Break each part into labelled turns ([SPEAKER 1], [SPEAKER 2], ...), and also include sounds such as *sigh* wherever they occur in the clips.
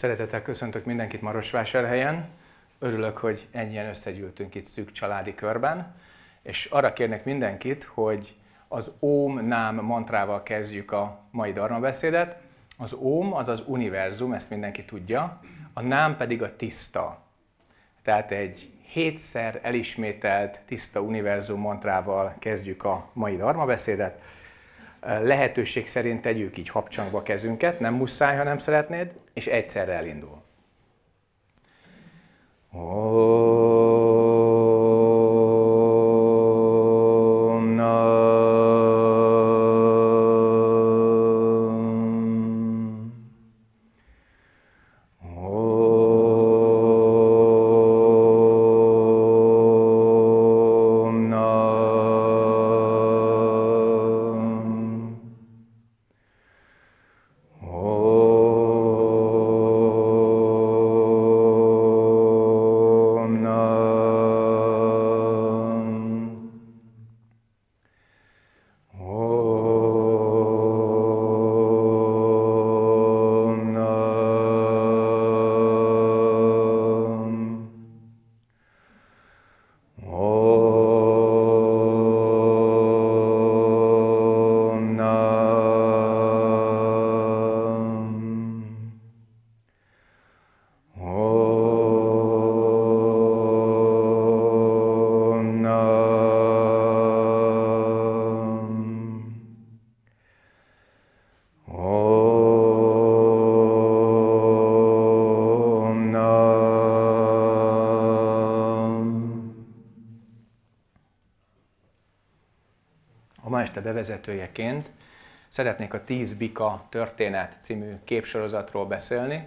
[SPEAKER 1] Szeretettel köszöntök mindenkit Marosvásárhelyen. Örülök, hogy ennyien összegyűltünk itt szűk családi körben, és arra kérnek mindenkit, hogy az Óm Nám mantrával kezdjük a mai beszédet. Az Óm az az univerzum, ezt mindenki tudja, a Nám pedig a tiszta. Tehát egy hétszer elismételt tiszta univerzum mantrával kezdjük a mai darma beszédet lehetőség szerint tegyük így habcsangba kezünket, nem muszáj, ha nem szeretnéd, és egyszerre elindul.
[SPEAKER 2] Oh.
[SPEAKER 1] bevezetőjeként szeretnék a 10 Bika történet című képsorozatról beszélni,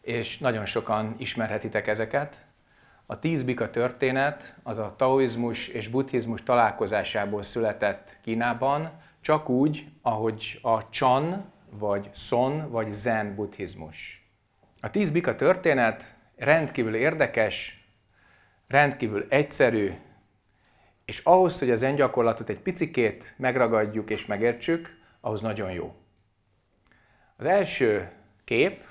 [SPEAKER 1] és nagyon sokan ismerhetitek ezeket. A 10 Bika történet az a taoizmus és buddhizmus találkozásából született Kínában, csak úgy, ahogy a Chan, vagy Son, vagy Zen buddhizmus. A 10 Bika történet rendkívül érdekes, rendkívül egyszerű, és ahhoz, hogy az zen gyakorlatot egy picikét megragadjuk és megértsük, ahhoz nagyon jó. Az első kép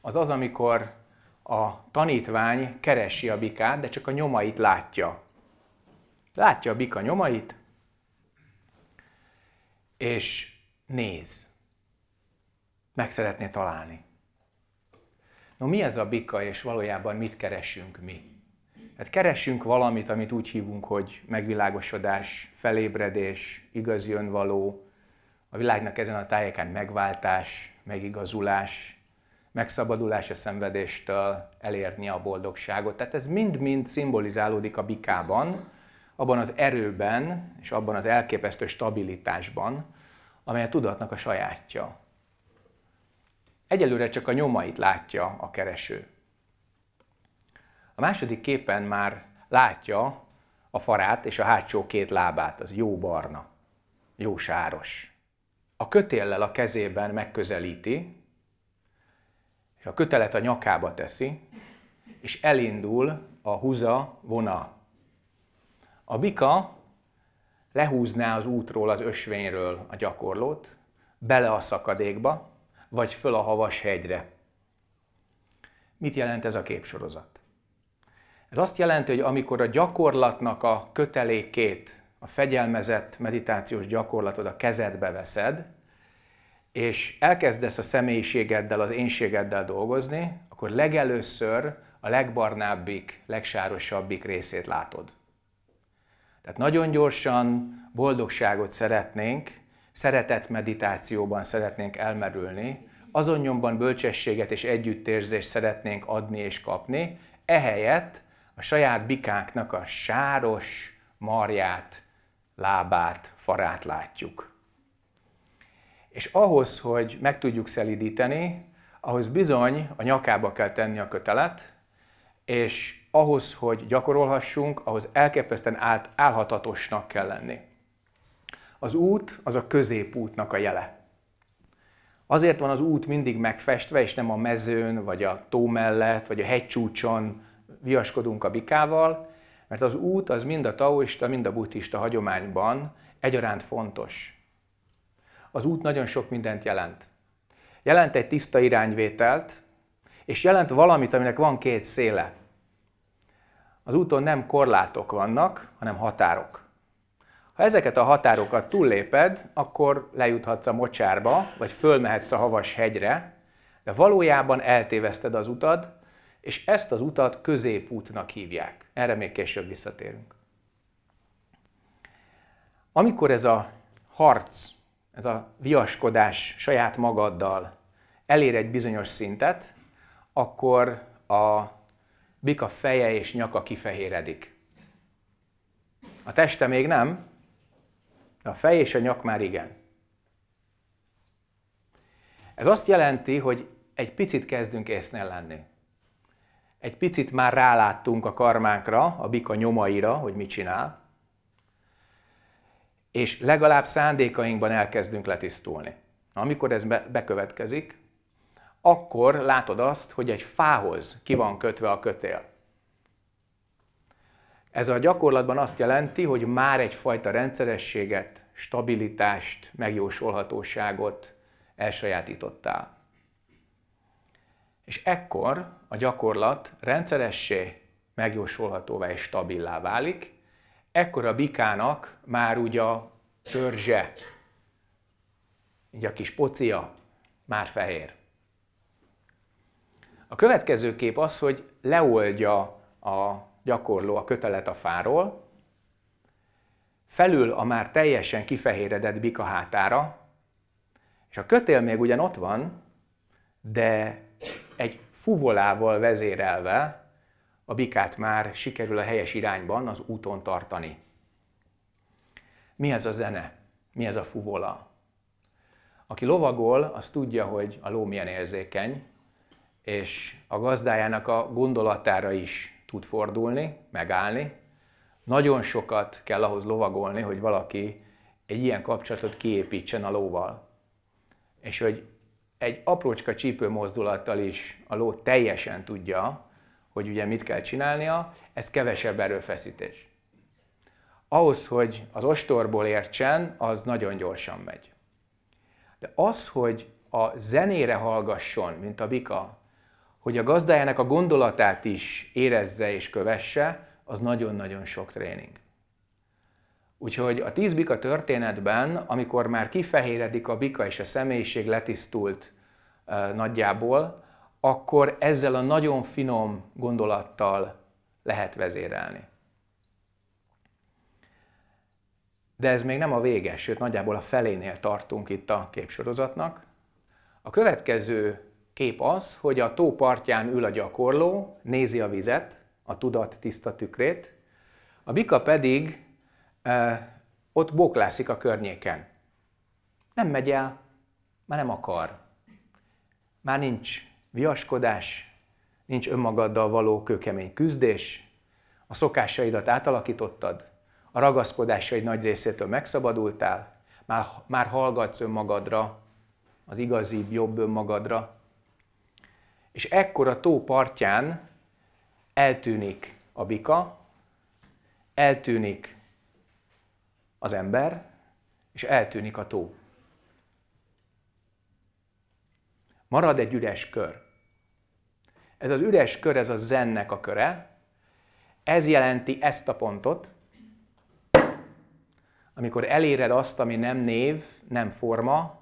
[SPEAKER 1] az az, amikor a tanítvány keresi a bikát, de csak a nyomait látja. Látja a bika nyomait, és néz. Meg szeretné találni. No, mi ez a bika, és valójában mit keresünk mi? Tehát keresünk valamit, amit úgy hívunk, hogy megvilágosodás, felébredés, igazi önvaló, a világnak ezen a tájéken megváltás, megigazulás, megszabadulás a szenvedéstől, elérni a boldogságot. Tehát ez mind-mind szimbolizálódik a bikában, abban az erőben és abban az elképesztő stabilitásban, amely a tudatnak a sajátja. Egyelőre csak a nyomait látja a kereső. A második képen már látja a farát és a hátsó két lábát, az jó barna, jó sáros. A kötéllel a kezében megközelíti, és a kötelet a nyakába teszi, és elindul a húza vona. A bika lehúzná az útról, az ösvényről a gyakorlót, bele a szakadékba, vagy föl a havas hegyre. Mit jelent ez a képsorozat? Ez azt jelenti, hogy amikor a gyakorlatnak a kötelékét, a fegyelmezett meditációs gyakorlatod a kezedbe veszed, és elkezdesz a személyiségeddel, az énségeddel dolgozni, akkor legelőször a legbarnábbik, legsárosabbik részét látod. Tehát nagyon gyorsan boldogságot szeretnénk, szeretett meditációban szeretnénk elmerülni, azonnyomban bölcsességet és együttérzést szeretnénk adni és kapni, ehelyett a saját bikánknak a sáros marját, lábát, farát látjuk. És ahhoz, hogy meg tudjuk szelidíteni, ahhoz bizony a nyakába kell tenni a kötelet, és ahhoz, hogy gyakorolhassunk, ahhoz elképesztően át, álhatatosnak kell lenni. Az út az a középútnak a jele. Azért van az út mindig megfestve, és nem a mezőn, vagy a tó mellett, vagy a hegycsúcson, viaskodunk a bikával, mert az út az mind a taoista, mind a buddhista hagyományban egyaránt fontos. Az út nagyon sok mindent jelent. Jelent egy tiszta irányvételt, és jelent valamit, aminek van két széle. Az úton nem korlátok vannak, hanem határok. Ha ezeket a határokat túlléped, akkor lejuthatsz a mocsárba, vagy fölmehetsz a havas hegyre, de valójában eltéveszted az utad, és ezt az utat középútnak hívják. Erre még később visszatérünk. Amikor ez a harc, ez a viaskodás saját magaddal elér egy bizonyos szintet, akkor a bika feje és nyaka kifehéredik. A teste még nem, de a fej és a nyak már igen. Ez azt jelenti, hogy egy picit kezdünk észnél lenni egy picit már ráláttunk a karmánkra, a bika nyomaira, hogy mit csinál, és legalább szándékainkban elkezdünk letisztulni. Amikor ez bekövetkezik, akkor látod azt, hogy egy fához ki van kötve a kötél. Ez a gyakorlatban azt jelenti, hogy már egyfajta rendszerességet, stabilitást, megjósolhatóságot elsajátítottál. És ekkor a gyakorlat rendszeressé, megjósolhatóvá és stabilá válik, ekkor a bikának már ugye a törzse, így a kis pocia már fehér. A következő kép az, hogy leoldja a gyakorló a kötelet a fáról, felül a már teljesen kifehéredett bika hátára, és a kötél még ugyan ott van, de egy fuvolával vezérelve a bikát már sikerül a helyes irányban az úton tartani. Mi ez a zene? Mi ez a fuvola? Aki lovagol, az tudja, hogy a ló milyen érzékeny, és a gazdájának a gondolatára is tud fordulni, megállni. Nagyon sokat kell ahhoz lovagolni, hogy valaki egy ilyen kapcsolatot kiépítsen a lóval. És hogy egy aprócska csípő mozdulattal is a ló teljesen tudja, hogy ugye mit kell csinálnia, ez kevesebb erőfeszítés. Ahhoz, hogy az ostorból értsen, az nagyon gyorsan megy. De az, hogy a zenére hallgasson, mint a bika, hogy a gazdájának a gondolatát is érezze és kövesse, az nagyon-nagyon sok tréning. Úgyhogy a tíz bika történetben, amikor már kifehéredik a bika és a személyiség letisztult nagyjából, akkor ezzel a nagyon finom gondolattal lehet vezérelni. De ez még nem a vége, sőt nagyjából a felénél tartunk itt a képsorozatnak. A következő kép az, hogy a tó partján ül a gyakorló, nézi a vizet, a tudat tiszta tükrét, a bika pedig ott boklászik a környéken. Nem megy el, már nem akar. Már nincs viaskodás, nincs önmagaddal való kőkemény küzdés, a szokásaidat átalakítottad, a ragaszkodásaid nagy részétől megszabadultál, már, már hallgatsz önmagadra, az igazi, jobb önmagadra. És ekkor a tó partján eltűnik a bika, eltűnik az ember, és eltűnik a tó. Marad egy üres kör. Ez az üres kör, ez a zennek a köre, ez jelenti ezt a pontot, amikor eléred azt, ami nem név, nem forma,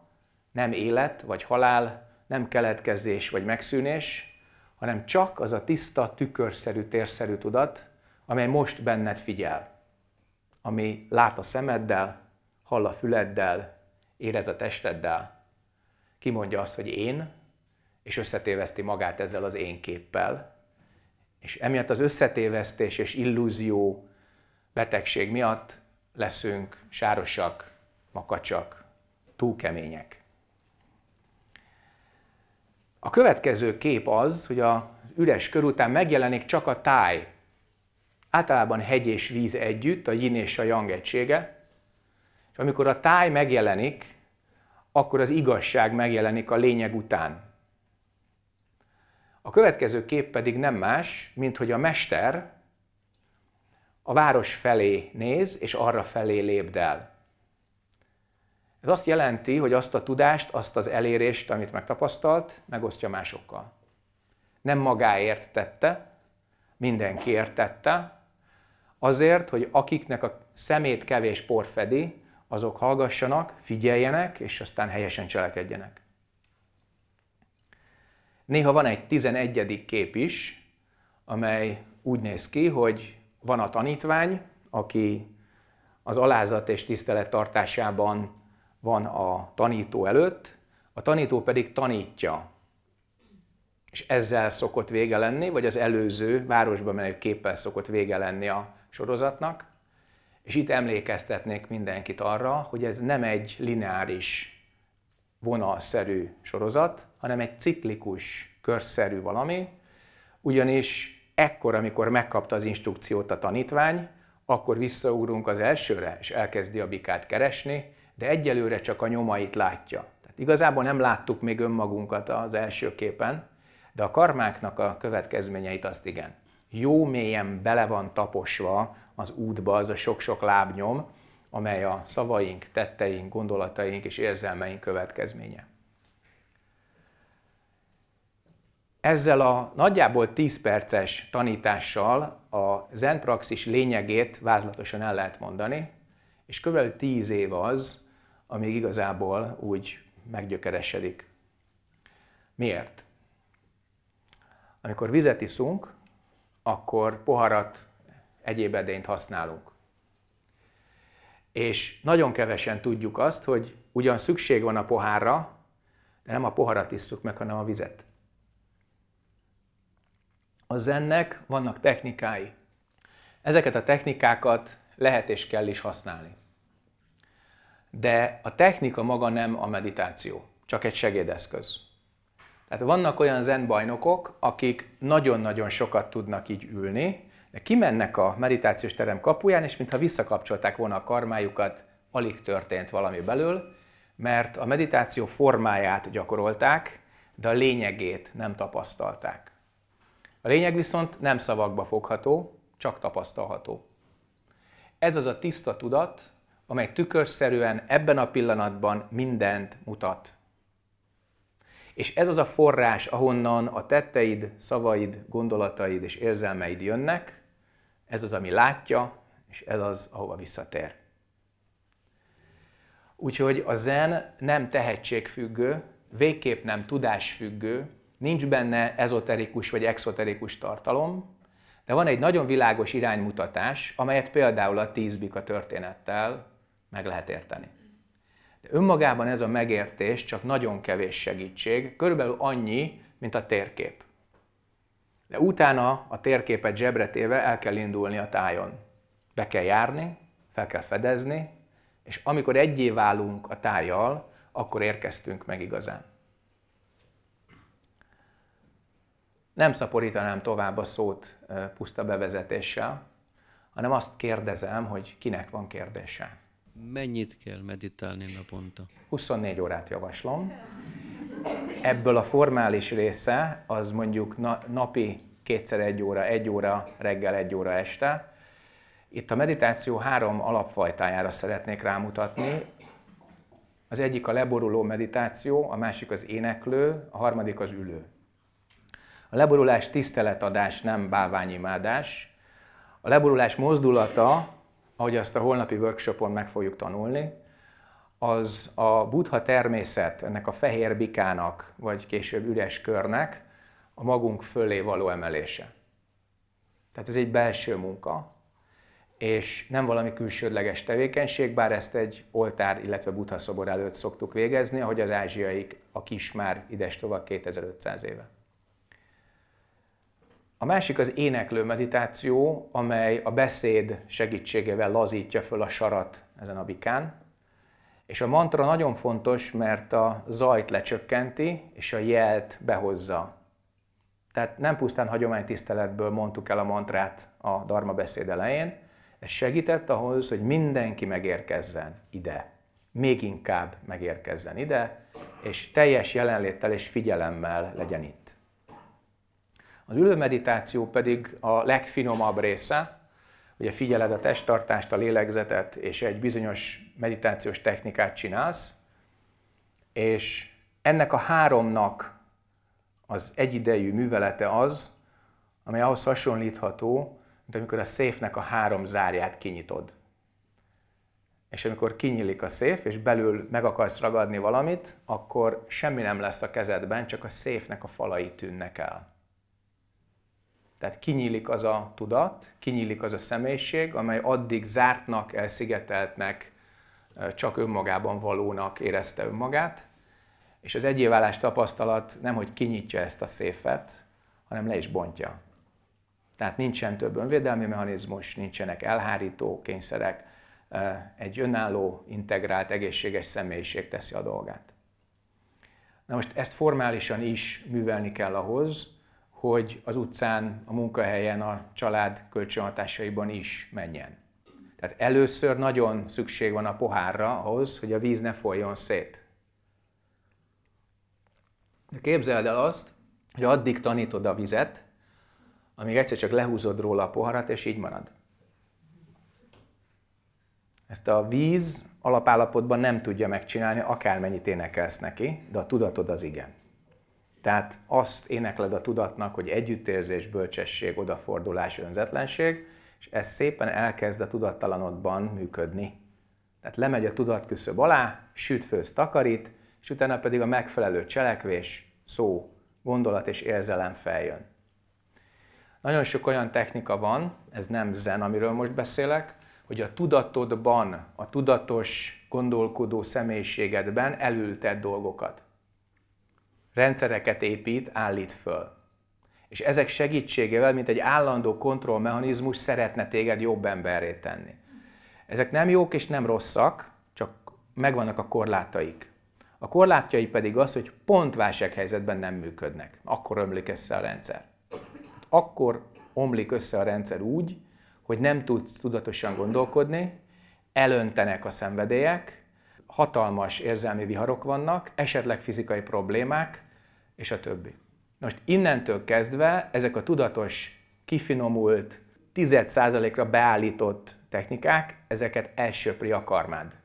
[SPEAKER 1] nem élet vagy halál, nem keletkezés vagy megszűnés, hanem csak az a tiszta, tükörszerű, térszerű tudat, amely most benned figyel ami lát a szemeddel, hall a füleddel, érez a testeddel, kimondja azt, hogy én, és összetéveszti magát ezzel az én képpel. És emiatt az összetévesztés és illúzió betegség miatt leszünk sárosak, makacsak, túl kemények. A következő kép az, hogy az üres kör után megjelenik csak a táj, általában hegy és víz együtt, a yin és a yang egysége, és amikor a táj megjelenik, akkor az igazság megjelenik a lényeg után. A következő kép pedig nem más, mint hogy a mester a város felé néz, és arra felé lépdel. Ez azt jelenti, hogy azt a tudást, azt az elérést, amit megtapasztalt, megosztja másokkal. Nem magáért tette, mindenkiért tette, Azért, hogy akiknek a szemét kevés por fedi, azok hallgassanak, figyeljenek, és aztán helyesen cselekedjenek. Néha van egy 11. kép is, amely úgy néz ki, hogy van a tanítvány, aki az alázat és tisztelet tartásában van a tanító előtt, a tanító pedig tanítja. És ezzel szokott vége lenni, vagy az előző városban menő képpel szokott vége lenni a sorozatnak, és itt emlékeztetnék mindenkit arra, hogy ez nem egy lineáris vonalszerű sorozat, hanem egy ciklikus, körszerű valami, ugyanis ekkor, amikor megkapta az instrukciót a tanítvány, akkor visszaugrunk az elsőre, és elkezdi a bikát keresni, de egyelőre csak a nyomait látja. Tehát igazából nem láttuk még önmagunkat az első képen, de a karmáknak a következményeit azt igen jó mélyen bele van taposva az útba az a sok-sok lábnyom, amely a szavaink, tetteink, gondolataink és érzelmeink következménye. Ezzel a nagyjából 10 perces tanítással a zenpraxis lényegét vázlatosan el lehet mondani, és kb. 10 év az, amíg igazából úgy meggyökeresedik. Miért? Amikor vizet iszunk, akkor poharat, egyéb edényt használunk. És nagyon kevesen tudjuk azt, hogy ugyan szükség van a pohárra, de nem a poharat isszuk meg, hanem a vizet. A zennek vannak technikái. Ezeket a technikákat lehet és kell is használni. De a technika maga nem a meditáció, csak egy segédeszköz. Tehát vannak olyan zenbajnokok, akik nagyon-nagyon sokat tudnak így ülni, de kimennek a meditációs terem kapuján, és mintha visszakapcsolták volna a karmájukat, alig történt valami belül, mert a meditáció formáját gyakorolták, de a lényegét nem tapasztalták. A lényeg viszont nem szavakba fogható, csak tapasztalható. Ez az a tiszta tudat, amely tükörszerűen ebben a pillanatban mindent mutat. És ez az a forrás, ahonnan a tetteid, szavaid, gondolataid és érzelmeid jönnek, ez az, ami látja, és ez az, ahova visszatér. Úgyhogy a zen nem tehetségfüggő, végképp nem tudásfüggő, nincs benne ezoterikus vagy exoterikus tartalom, de van egy nagyon világos iránymutatás, amelyet például a tízbika történettel meg lehet érteni. Önmagában ez a megértés csak nagyon kevés segítség, körülbelül annyi, mint a térkép. De utána a térképet zsebre téve el kell indulni a tájon. Be kell járni, fel kell fedezni, és amikor egyé válunk a tájjal, akkor érkeztünk meg igazán. Nem szaporítanám tovább a szót puszta bevezetéssel, hanem azt kérdezem, hogy kinek van kérdése. Mennyit kell meditálni naponta? 24 órát javaslom. Ebből a formális része az mondjuk na, napi kétszer egy óra, egy óra reggel, egy óra este. Itt a meditáció három alapfajtájára szeretnék rámutatni. Az egyik a leboruló meditáció, a másik az éneklő, a harmadik az ülő. A leborulás tiszteletadás, nem bálványimádás. A leborulás mozdulata ahogy azt a holnapi workshopon meg fogjuk tanulni, az a buddha természet, ennek a fehér bikának, vagy később üres körnek a magunk fölé való emelése. Tehát ez egy belső munka, és nem valami külsődleges tevékenység, bár ezt egy oltár, illetve buddha szobor előtt szoktuk végezni, ahogy az ázsiaik, a kis már tovább 2500 éve. A másik az éneklő meditáció, amely a beszéd segítségével lazítja föl a sarat ezen a bikán. És a mantra nagyon fontos, mert a zajt lecsökkenti, és a jelt behozza. Tehát nem pusztán hagyománytiszteletből mondtuk el a mantrát a Dharma beszéd elején, ez segített ahhoz, hogy mindenki megérkezzen ide. Még inkább megérkezzen ide, és teljes jelenléttel és figyelemmel legyen itt. Az ülő meditáció pedig a legfinomabb része, ugye figyeled a testtartást, a lélegzetet, és egy bizonyos meditációs technikát csinálsz, és ennek a háromnak az egyidejű művelete az, amely ahhoz hasonlítható, mint amikor a széfnek a három zárját kinyitod. És amikor kinyílik a széf, és belül meg akarsz ragadni valamit, akkor semmi nem lesz a kezedben, csak a széfnek a falai tűnnek el. Tehát kinyílik az a tudat, kinyílik az a személyiség, amely addig zártnak, elszigeteltnek, csak önmagában valónak érezte önmagát, és az egyéválás tapasztalat nem, hogy kinyitja ezt a széfet, hanem le is bontja. Tehát nincsen több önvédelmi mechanizmus, nincsenek elhárító kényszerek, egy önálló, integrált, egészséges személyiség teszi a dolgát. Na most ezt formálisan is művelni kell ahhoz, hogy az utcán, a munkahelyen, a család kölcsönhatásaiban is menjen. Tehát először nagyon szükség van a pohárra ahhoz, hogy a víz ne folyjon szét. De képzeld el azt, hogy addig tanítod a vizet, amíg egyszer csak lehúzod róla a poharat, és így marad. Ezt a víz alapállapotban nem tudja megcsinálni, akármennyit énekelsz neki, de a tudatod az igen. Tehát azt énekled a tudatnak, hogy együttérzés, bölcsesség, odafordulás, önzetlenség, és ez szépen elkezd a tudattalanodban működni. Tehát lemegy a tudat küszöb alá, süt, főz, takarít, és utána pedig a megfelelő cselekvés, szó, gondolat és érzelem feljön. Nagyon sok olyan technika van, ez nem zen, amiről most beszélek, hogy a tudatodban, a tudatos gondolkodó személyiségedben elülted dolgokat rendszereket épít, állít föl. És ezek segítségével, mint egy állandó kontrollmechanizmus szeretne téged jobb emberré tenni. Ezek nem jók és nem rosszak, csak megvannak a korlátaik. A korlátjai pedig az, hogy pont helyzetben nem működnek. Akkor ömlik össze a rendszer. Akkor omlik össze a rendszer úgy, hogy nem tudsz tudatosan gondolkodni, elöntenek a szenvedélyek, hatalmas érzelmi viharok vannak, esetleg fizikai problémák, és a többi. Most innentől kezdve ezek a tudatos, kifinomult, 10%-ra beállított technikák, ezeket elsöpri a karmád.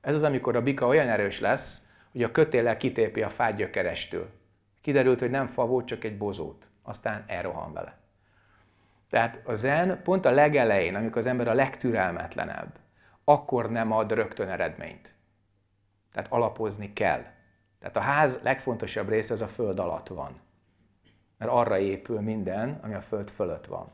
[SPEAKER 1] Ez az, amikor a bika olyan erős lesz, hogy a kötéllel kitépi a fát gyökerestől. Kiderült, hogy nem fa volt, csak egy bozót. Aztán elrohan vele. Tehát a zen pont a legelején, amikor az ember a legtürelmetlenebb, akkor nem ad rögtön eredményt. Tehát alapozni kell. Tehát a ház legfontosabb része az a föld alatt van. Mert arra épül minden, ami a föld fölött van.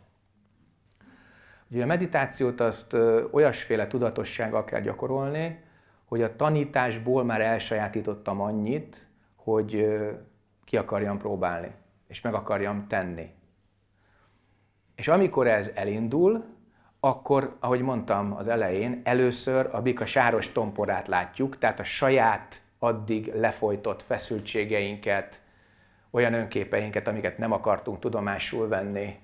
[SPEAKER 1] Ugye a meditációt azt olyasféle tudatossággal kell gyakorolni, hogy a tanításból már elsajátítottam annyit, hogy ki akarjam próbálni, és meg akarjam tenni. És amikor ez elindul, akkor, ahogy mondtam az elején, először a bika sáros tomporát látjuk, tehát a saját addig lefolytott feszültségeinket, olyan önképeinket, amiket nem akartunk tudomásul venni,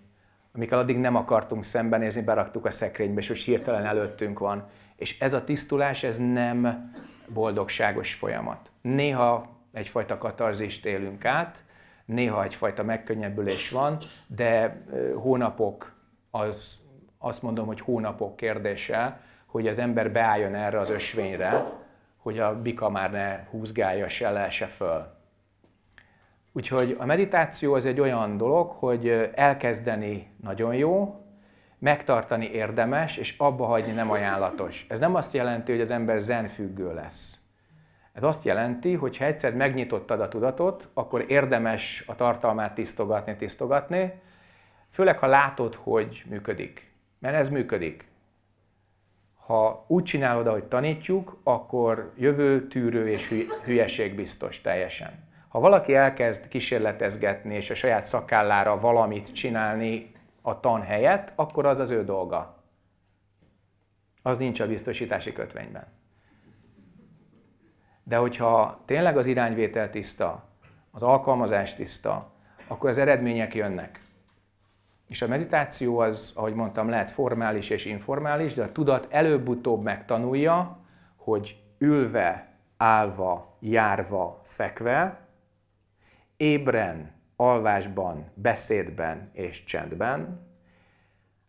[SPEAKER 1] amikkel addig nem akartunk szembenézni, beraktuk a szekrénybe, és most hirtelen előttünk van. És ez a tisztulás, ez nem boldogságos folyamat. Néha egyfajta katarzist élünk át, néha egyfajta megkönnyebbülés van, de hónapok, az, azt mondom, hogy hónapok kérdése, hogy az ember beálljon erre az ösvényre, hogy a bika már ne húzgálja se le, se föl. Úgyhogy a meditáció az egy olyan dolog, hogy elkezdeni nagyon jó, megtartani érdemes, és abba hagyni nem ajánlatos. Ez nem azt jelenti, hogy az ember zenfüggő lesz. Ez azt jelenti, hogy ha egyszer megnyitottad a tudatot, akkor érdemes a tartalmát tisztogatni, tisztogatni, főleg ha látod, hogy működik. Mert ez működik ha úgy csinálod, ahogy tanítjuk, akkor jövő tűrő és hülyeség biztos teljesen. Ha valaki elkezd kísérletezgetni és a saját szakállára valamit csinálni a tan helyett, akkor az az ő dolga. Az nincs a biztosítási kötvényben. De hogyha tényleg az irányvétel tiszta, az alkalmazás tiszta, akkor az eredmények jönnek. És a meditáció az, ahogy mondtam, lehet formális és informális, de a tudat előbb-utóbb megtanulja, hogy ülve, állva, járva, fekve, ébren, alvásban, beszédben és csendben,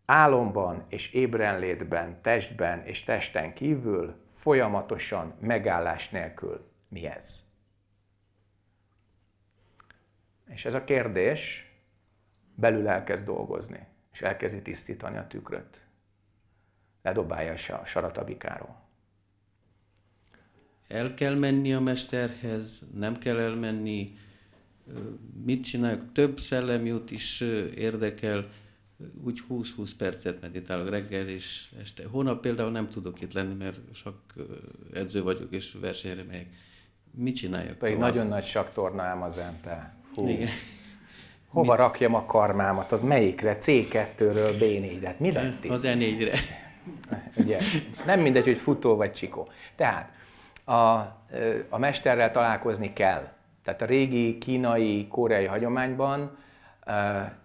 [SPEAKER 1] álomban és ébrenlétben, testben és testen kívül, folyamatosan, megállás nélkül. Mi ez? És ez a kérdés, belül elkezd dolgozni, és elkezdi tisztítani a tükröt. Ledobálja a sarat a bikáról.
[SPEAKER 3] El kell menni a mesterhez, nem kell elmenni, mit csinálok, több szellemjút is érdekel, úgy 20-20 percet meditálok reggel és este. Hónap például nem tudok itt lenni, mert
[SPEAKER 1] sok edző vagyok és versenyre megyek. Mit csináljak Egy nagyon nagy saktorna ám az ente. Hú. Igen. Hova mi? rakjam a karmámat? Az melyikre? C2-ről B4-et. Mi lett Az E4-re. Ugye? Nem mindegy, hogy futó vagy csikó. Tehát a, a mesterrel találkozni kell. Tehát a régi kínai, koreai hagyományban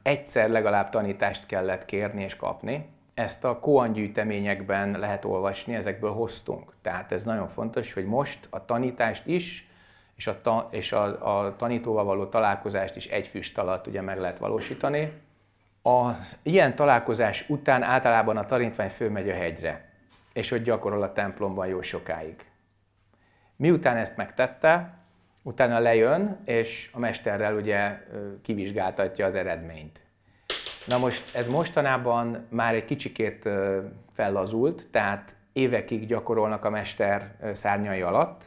[SPEAKER 1] egyszer legalább tanítást kellett kérni és kapni. Ezt a koan gyűjteményekben lehet olvasni, ezekből hoztunk. Tehát ez nagyon fontos, hogy most a tanítást is és a, ta, és a, a tanítóval való találkozást is egy füst alatt ugye meg lehet valósítani. Az ilyen találkozás után általában a tanítvány fölmegy a hegyre, és ott gyakorol a templomban jó sokáig. Miután ezt megtette, utána lejön, és a mesterrel ugye kivizsgáltatja az eredményt. Na most ez mostanában már egy kicsikét fellazult, tehát évekig gyakorolnak a mester szárnyai alatt,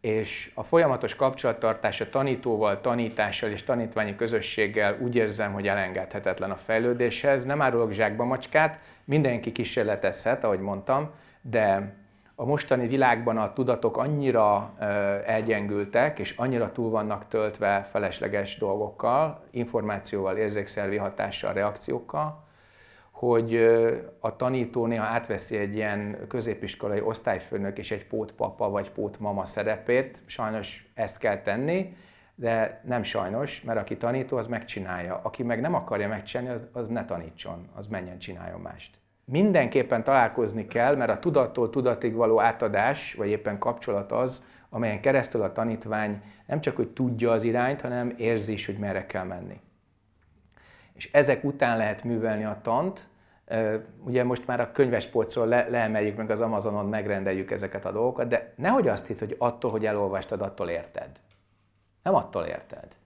[SPEAKER 1] és a folyamatos kapcsolattartás a tanítóval, tanítással és tanítványi közösséggel úgy érzem, hogy elengedhetetlen a fejlődéshez. Nem árulok zsákba macskát, mindenki kísérletezhet, ahogy mondtam, de a mostani világban a tudatok annyira elgyengültek, és annyira túl vannak töltve felesleges dolgokkal, információval, érzékszervi hatással, reakciókkal, hogy a tanító néha átveszi egy ilyen középiskolai osztályfőnök és egy pótpapa vagy pótmama szerepét. Sajnos ezt kell tenni, de nem sajnos, mert aki tanító, az megcsinálja. Aki meg nem akarja megcsinálni, az, az ne tanítson, az menjen, csináljon mást. Mindenképpen találkozni kell, mert a tudattól tudatig való átadás, vagy éppen kapcsolat az, amelyen keresztül a tanítvány nem csak, hogy tudja az irányt, hanem érzi is, hogy merre kell menni és ezek után lehet művelni a tant. Ugye most már a könyvespolcról le, leemeljük meg az Amazonon, megrendeljük ezeket a dolgokat, de nehogy azt hitt, hogy attól, hogy elolvastad, attól érted. Nem attól érted.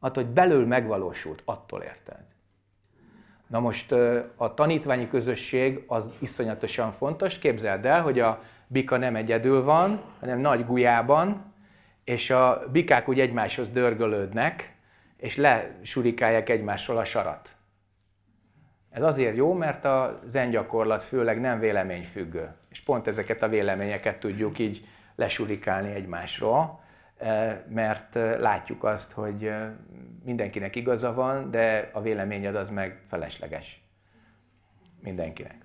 [SPEAKER 1] Attól, hogy belül megvalósult, attól érted. Na most a tanítványi közösség az iszonyatosan fontos. Képzeld el, hogy a bika nem egyedül van, hanem nagy gulyában, és a bikák úgy egymáshoz dörgölődnek, és lesurikálják egymásról a sarat. Ez azért jó, mert a zen gyakorlat főleg nem véleményfüggő, és pont ezeket a véleményeket tudjuk így lesurikálni egymásról, eh, mert eh, látjuk azt, hogy eh, mindenkinek igaza van, de a véleményed az meg felesleges mindenkinek.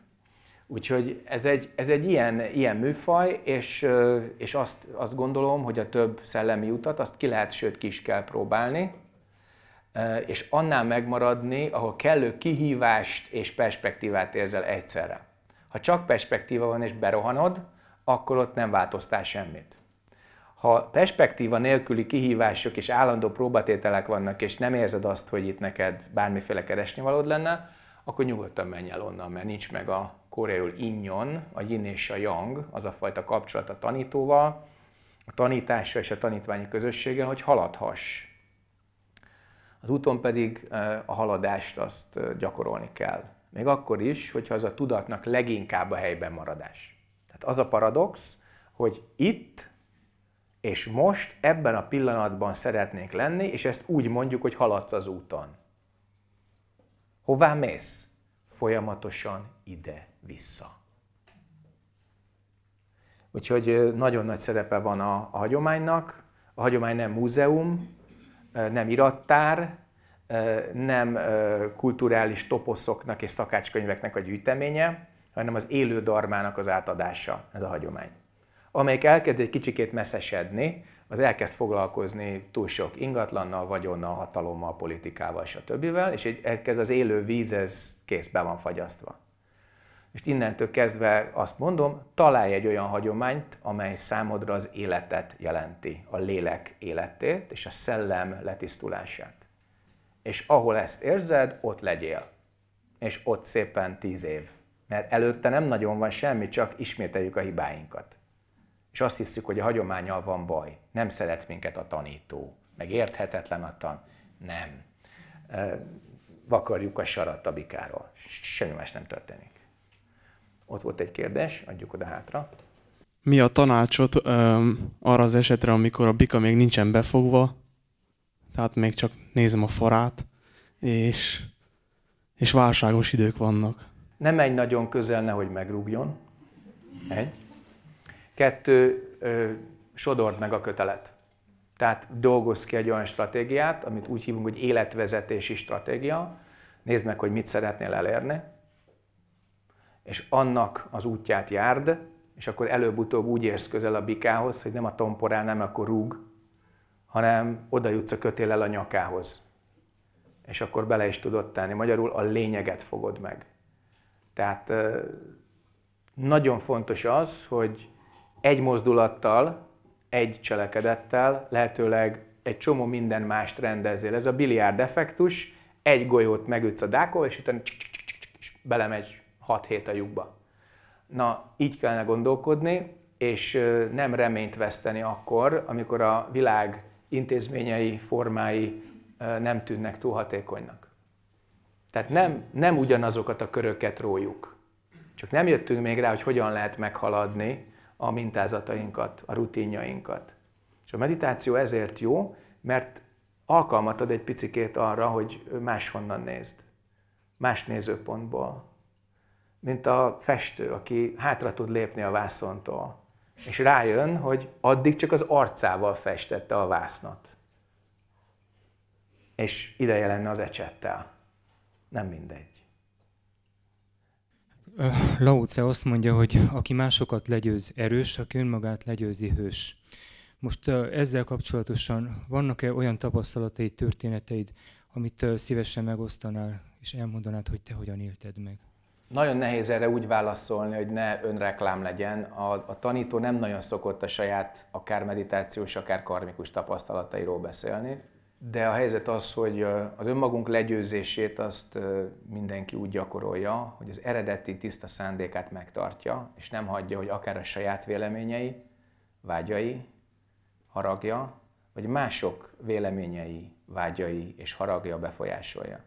[SPEAKER 1] Úgyhogy ez egy, ez egy ilyen, ilyen műfaj, és, és azt, azt gondolom, hogy a több szellemi utat azt ki lehet, sőt ki is kell próbálni, és annál megmaradni, ahol kellő kihívást és perspektívát érzel egyszerre. Ha csak perspektíva van és berohanod, akkor ott nem változtál semmit. Ha perspektíva nélküli kihívások és állandó próbatételek vannak, és nem érzed azt, hogy itt neked bármiféle keresnivalód lenne, akkor nyugodtan menj el onnan, mert nincs meg a koreul Innyon, a yin és a yang, az a fajta kapcsolat a tanítóval, a tanítással és a tanítványi közösséggel, hogy haladhass az úton pedig a haladást azt gyakorolni kell. Még akkor is, hogyha az a tudatnak leginkább a helyben maradás. Tehát az a paradox, hogy itt és most ebben a pillanatban szeretnénk lenni, és ezt úgy mondjuk, hogy haladsz az úton. Hová mész? Folyamatosan ide-vissza. Úgyhogy nagyon nagy szerepe van a, a hagyománynak. A hagyomány nem múzeum, nem irattár, nem kulturális toposzoknak és szakácskönyveknek a gyűjteménye, hanem az élő darmának az átadása, ez a hagyomány. Amelyik elkezd egy kicsikét messzesedni, az elkezd foglalkozni túl sok ingatlannal, vagyonnal, hatalommal, politikával, stb. És elkezd az élő víz, ez kész, be van fagyasztva. És innentől kezdve azt mondom, találj egy olyan hagyományt, amely számodra az életet jelenti, a lélek életét és a szellem letisztulását. És ahol ezt érzed, ott legyél. És ott szépen tíz év. Mert előtte nem nagyon van semmi, csak ismételjük a hibáinkat. És azt hiszük, hogy a hagyományal van baj. Nem szeret minket a tanító. Meg érthetetlen a tan. Nem. Vakarjuk a sarat a bikáról. Semmi más nem történik. Ott volt egy kérdés, adjuk oda hátra.
[SPEAKER 2] Mi a tanácsot öm, arra az esetre, amikor a bika még nincsen befogva, tehát még csak nézem a farát, és, és válságos idők vannak?
[SPEAKER 1] Nem menj nagyon közel, nehogy megrúgjon. Egy. Kettő, ö, sodord meg a kötelet. Tehát dolgozz ki egy olyan stratégiát, amit úgy hívunk, hogy életvezetési stratégia. Nézd meg, hogy mit szeretnél elérni, és annak az útját járd, és akkor előbb-utóbb úgy érsz közel a bikához, hogy nem a tomporán, nem akkor rúg, hanem oda jutsz a kötélel a nyakához. És akkor bele is tudod tenni. Magyarul a lényeget fogod meg. Tehát nagyon fontos az, hogy egy mozdulattal, egy cselekedettel lehetőleg egy csomó minden mást rendezzél. Ez a biliárd effektus, egy golyót megütsz a dákol, és utána és belemegy 6 hét a lyukba. Na, így kellene gondolkodni, és nem reményt veszteni akkor, amikor a világ intézményei, formái nem tűnnek túl hatékonynak. Tehát nem, nem ugyanazokat a köröket rójuk. Csak nem jöttünk még rá, hogy hogyan lehet meghaladni a mintázatainkat, a rutinjainkat. És a meditáció ezért jó, mert alkalmat ad egy picikét arra, hogy máshonnan nézd, más nézőpontból, mint a festő, aki hátra tud lépni a vászontól, és rájön, hogy addig csak az arcával festette a vásznat. És ideje lenne az ecsettel. Nem mindegy.
[SPEAKER 2] Laoce azt mondja, hogy aki másokat legyőz erős, aki önmagát legyőzi hős. Most ezzel kapcsolatosan vannak-e olyan tapasztalataid, történeteid, amit szívesen megosztanál, és elmondanád, hogy te hogyan élted meg?
[SPEAKER 1] Nagyon nehéz erre úgy válaszolni, hogy ne önreklám legyen. A, a tanító nem nagyon szokott a saját, akár meditációs, akár karmikus tapasztalatairól beszélni, de a helyzet az, hogy az önmagunk legyőzését azt mindenki úgy gyakorolja, hogy az eredeti tiszta szándékát megtartja, és nem hagyja, hogy akár a saját véleményei, vágyai, haragja, vagy mások véleményei, vágyai és haragja befolyásolja.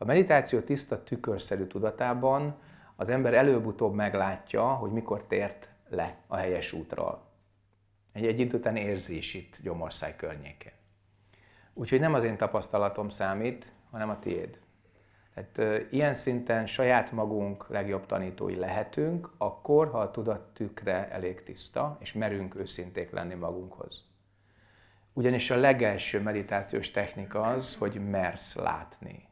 [SPEAKER 1] A meditáció tiszta tükörszerű tudatában az ember előbb-utóbb meglátja, hogy mikor tért le a helyes útról. Egy, egy idő után érzi is itt gyomorszáj környéke. Úgyhogy nem az én tapasztalatom számít, hanem a tiéd. Tehát ö, ilyen szinten saját magunk legjobb tanítói lehetünk, akkor, ha a tudat tükre elég tiszta, és merünk őszinték lenni magunkhoz. Ugyanis a legelső meditációs technika az, hogy mersz látni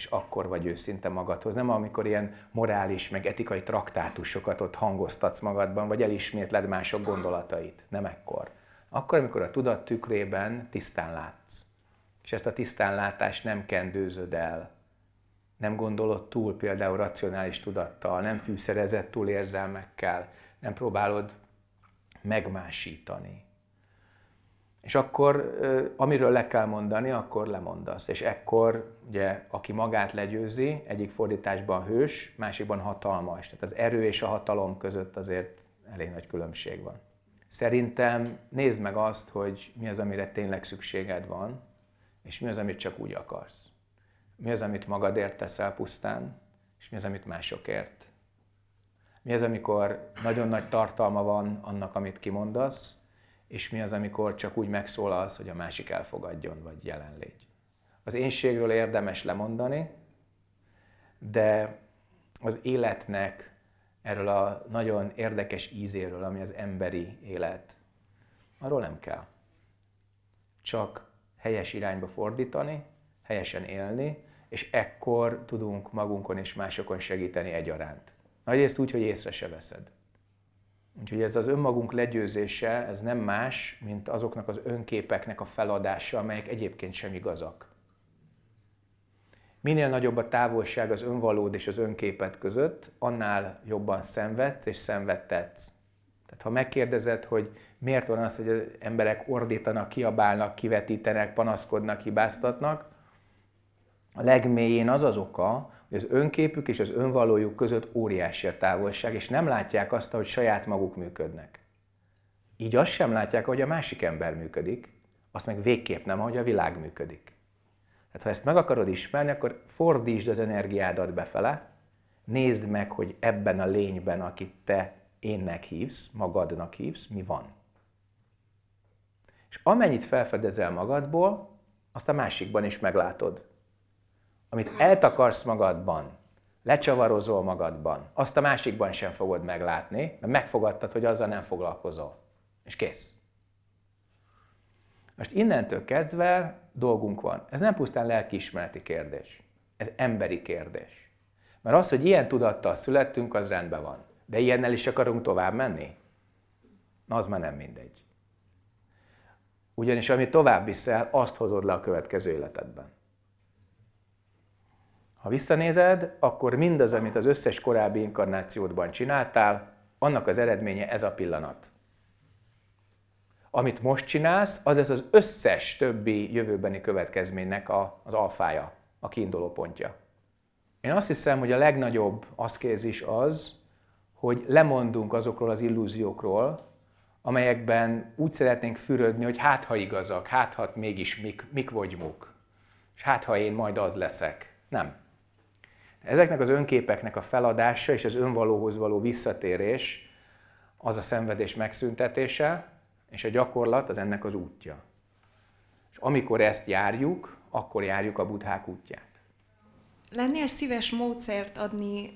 [SPEAKER 1] és akkor vagy őszinte magadhoz. Nem amikor ilyen morális, meg etikai traktátusokat ott hangoztatsz magadban, vagy elismétled mások gondolatait. Nem ekkor. Akkor, amikor a tudat tükrében tisztán látsz. És ezt a tisztánlátást nem kendőzöd el. Nem gondolod túl például racionális tudattal, nem fűszerezett túl érzelmekkel, nem próbálod megmásítani. És akkor, amiről le kell mondani, akkor lemondasz. És ekkor, ugye, aki magát legyőzi, egyik fordításban hős, másikban hatalmas. Tehát az erő és a hatalom között azért elég nagy különbség van. Szerintem nézd meg azt, hogy mi az, amire tényleg szükséged van, és mi az, amit csak úgy akarsz. Mi az, amit magadért teszel pusztán, és mi az, amit másokért. Mi az, amikor nagyon nagy tartalma van annak, amit kimondasz, és mi az, amikor csak úgy megszólalsz, hogy a másik elfogadjon, vagy jelenlégy. Az énségről érdemes lemondani, de az életnek erről a nagyon érdekes ízéről, ami az emberi élet, arról nem kell. Csak helyes irányba fordítani, helyesen élni, és ekkor tudunk magunkon és másokon segíteni egyaránt. Nagyrészt úgy, hogy észre se veszed. Úgyhogy ez az önmagunk legyőzése, ez nem más, mint azoknak az önképeknek a feladása, amelyek egyébként sem igazak. Minél nagyobb a távolság az önvalód és az önképet között, annál jobban szenvedsz és szenvedtetsz. Tehát ha megkérdezed, hogy miért van az, hogy az emberek ordítanak, kiabálnak, kivetítenek, panaszkodnak, hibáztatnak, a legmélyén az az oka, hogy az önképük és az önvalójuk között óriási a távolság, és nem látják azt, hogy saját maguk működnek. Így azt sem látják, hogy a másik ember működik, azt meg végképp nem, ahogy a világ működik. Tehát ha ezt meg akarod ismerni, akkor fordítsd az energiádat befele, nézd meg, hogy ebben a lényben, akit te énnek hívsz, magadnak hívsz, mi van. És amennyit felfedezel magadból, azt a másikban is meglátod amit eltakarsz magadban, lecsavarozol magadban, azt a másikban sem fogod meglátni, mert megfogadtad, hogy azzal nem foglalkozol. És kész. Most innentől kezdve dolgunk van. Ez nem pusztán lelkiismereti kérdés. Ez emberi kérdés. Mert az, hogy ilyen tudattal születtünk, az rendben van. De ilyennel is akarunk tovább menni? Na, az már nem mindegy. Ugyanis ami tovább viszel, azt hozod le a következő életedben. Ha visszanézed, akkor mindaz, amit az összes korábbi inkarnációdban csináltál, annak az eredménye ez a pillanat. Amit most csinálsz, az ez az összes többi jövőbeni következménynek a, az alfája, a kiinduló pontja. Én azt hiszem, hogy a legnagyobb aszkézis az, hogy lemondunk azokról az illúziókról, amelyekben úgy szeretnénk fürödni, hogy hát ha igazak, hát ha mégis mik, mik vagyunk, és hát ha én majd az leszek. Nem. Ezeknek az önképeknek a feladása és az önvalóhoz való visszatérés az a szenvedés megszüntetése, és a gyakorlat az ennek az útja. És amikor ezt járjuk, akkor járjuk a buddhák útját.
[SPEAKER 3] Lennél szíves módszert adni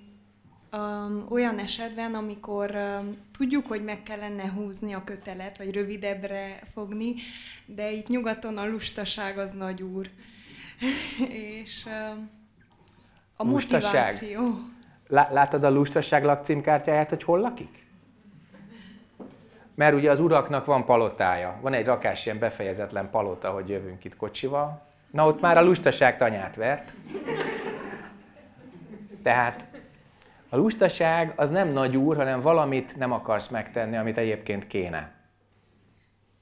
[SPEAKER 3] um, olyan esetben, amikor um, tudjuk, hogy meg kellene húzni a kötelet, vagy rövidebbre fogni, de itt nyugaton a lustaság az nagy úr. *laughs* és... Um,
[SPEAKER 1] a lustaság. motiváció. Láttad a lustaság lakcímkártyáját, hogy hol lakik? Mert ugye az uraknak van palotája. Van egy rakás ilyen befejezetlen palota, hogy jövünk itt kocsival. Na ott már a lustaság tanyát vert. Tehát a lustaság az nem nagy úr, hanem valamit nem akarsz megtenni, amit egyébként kéne.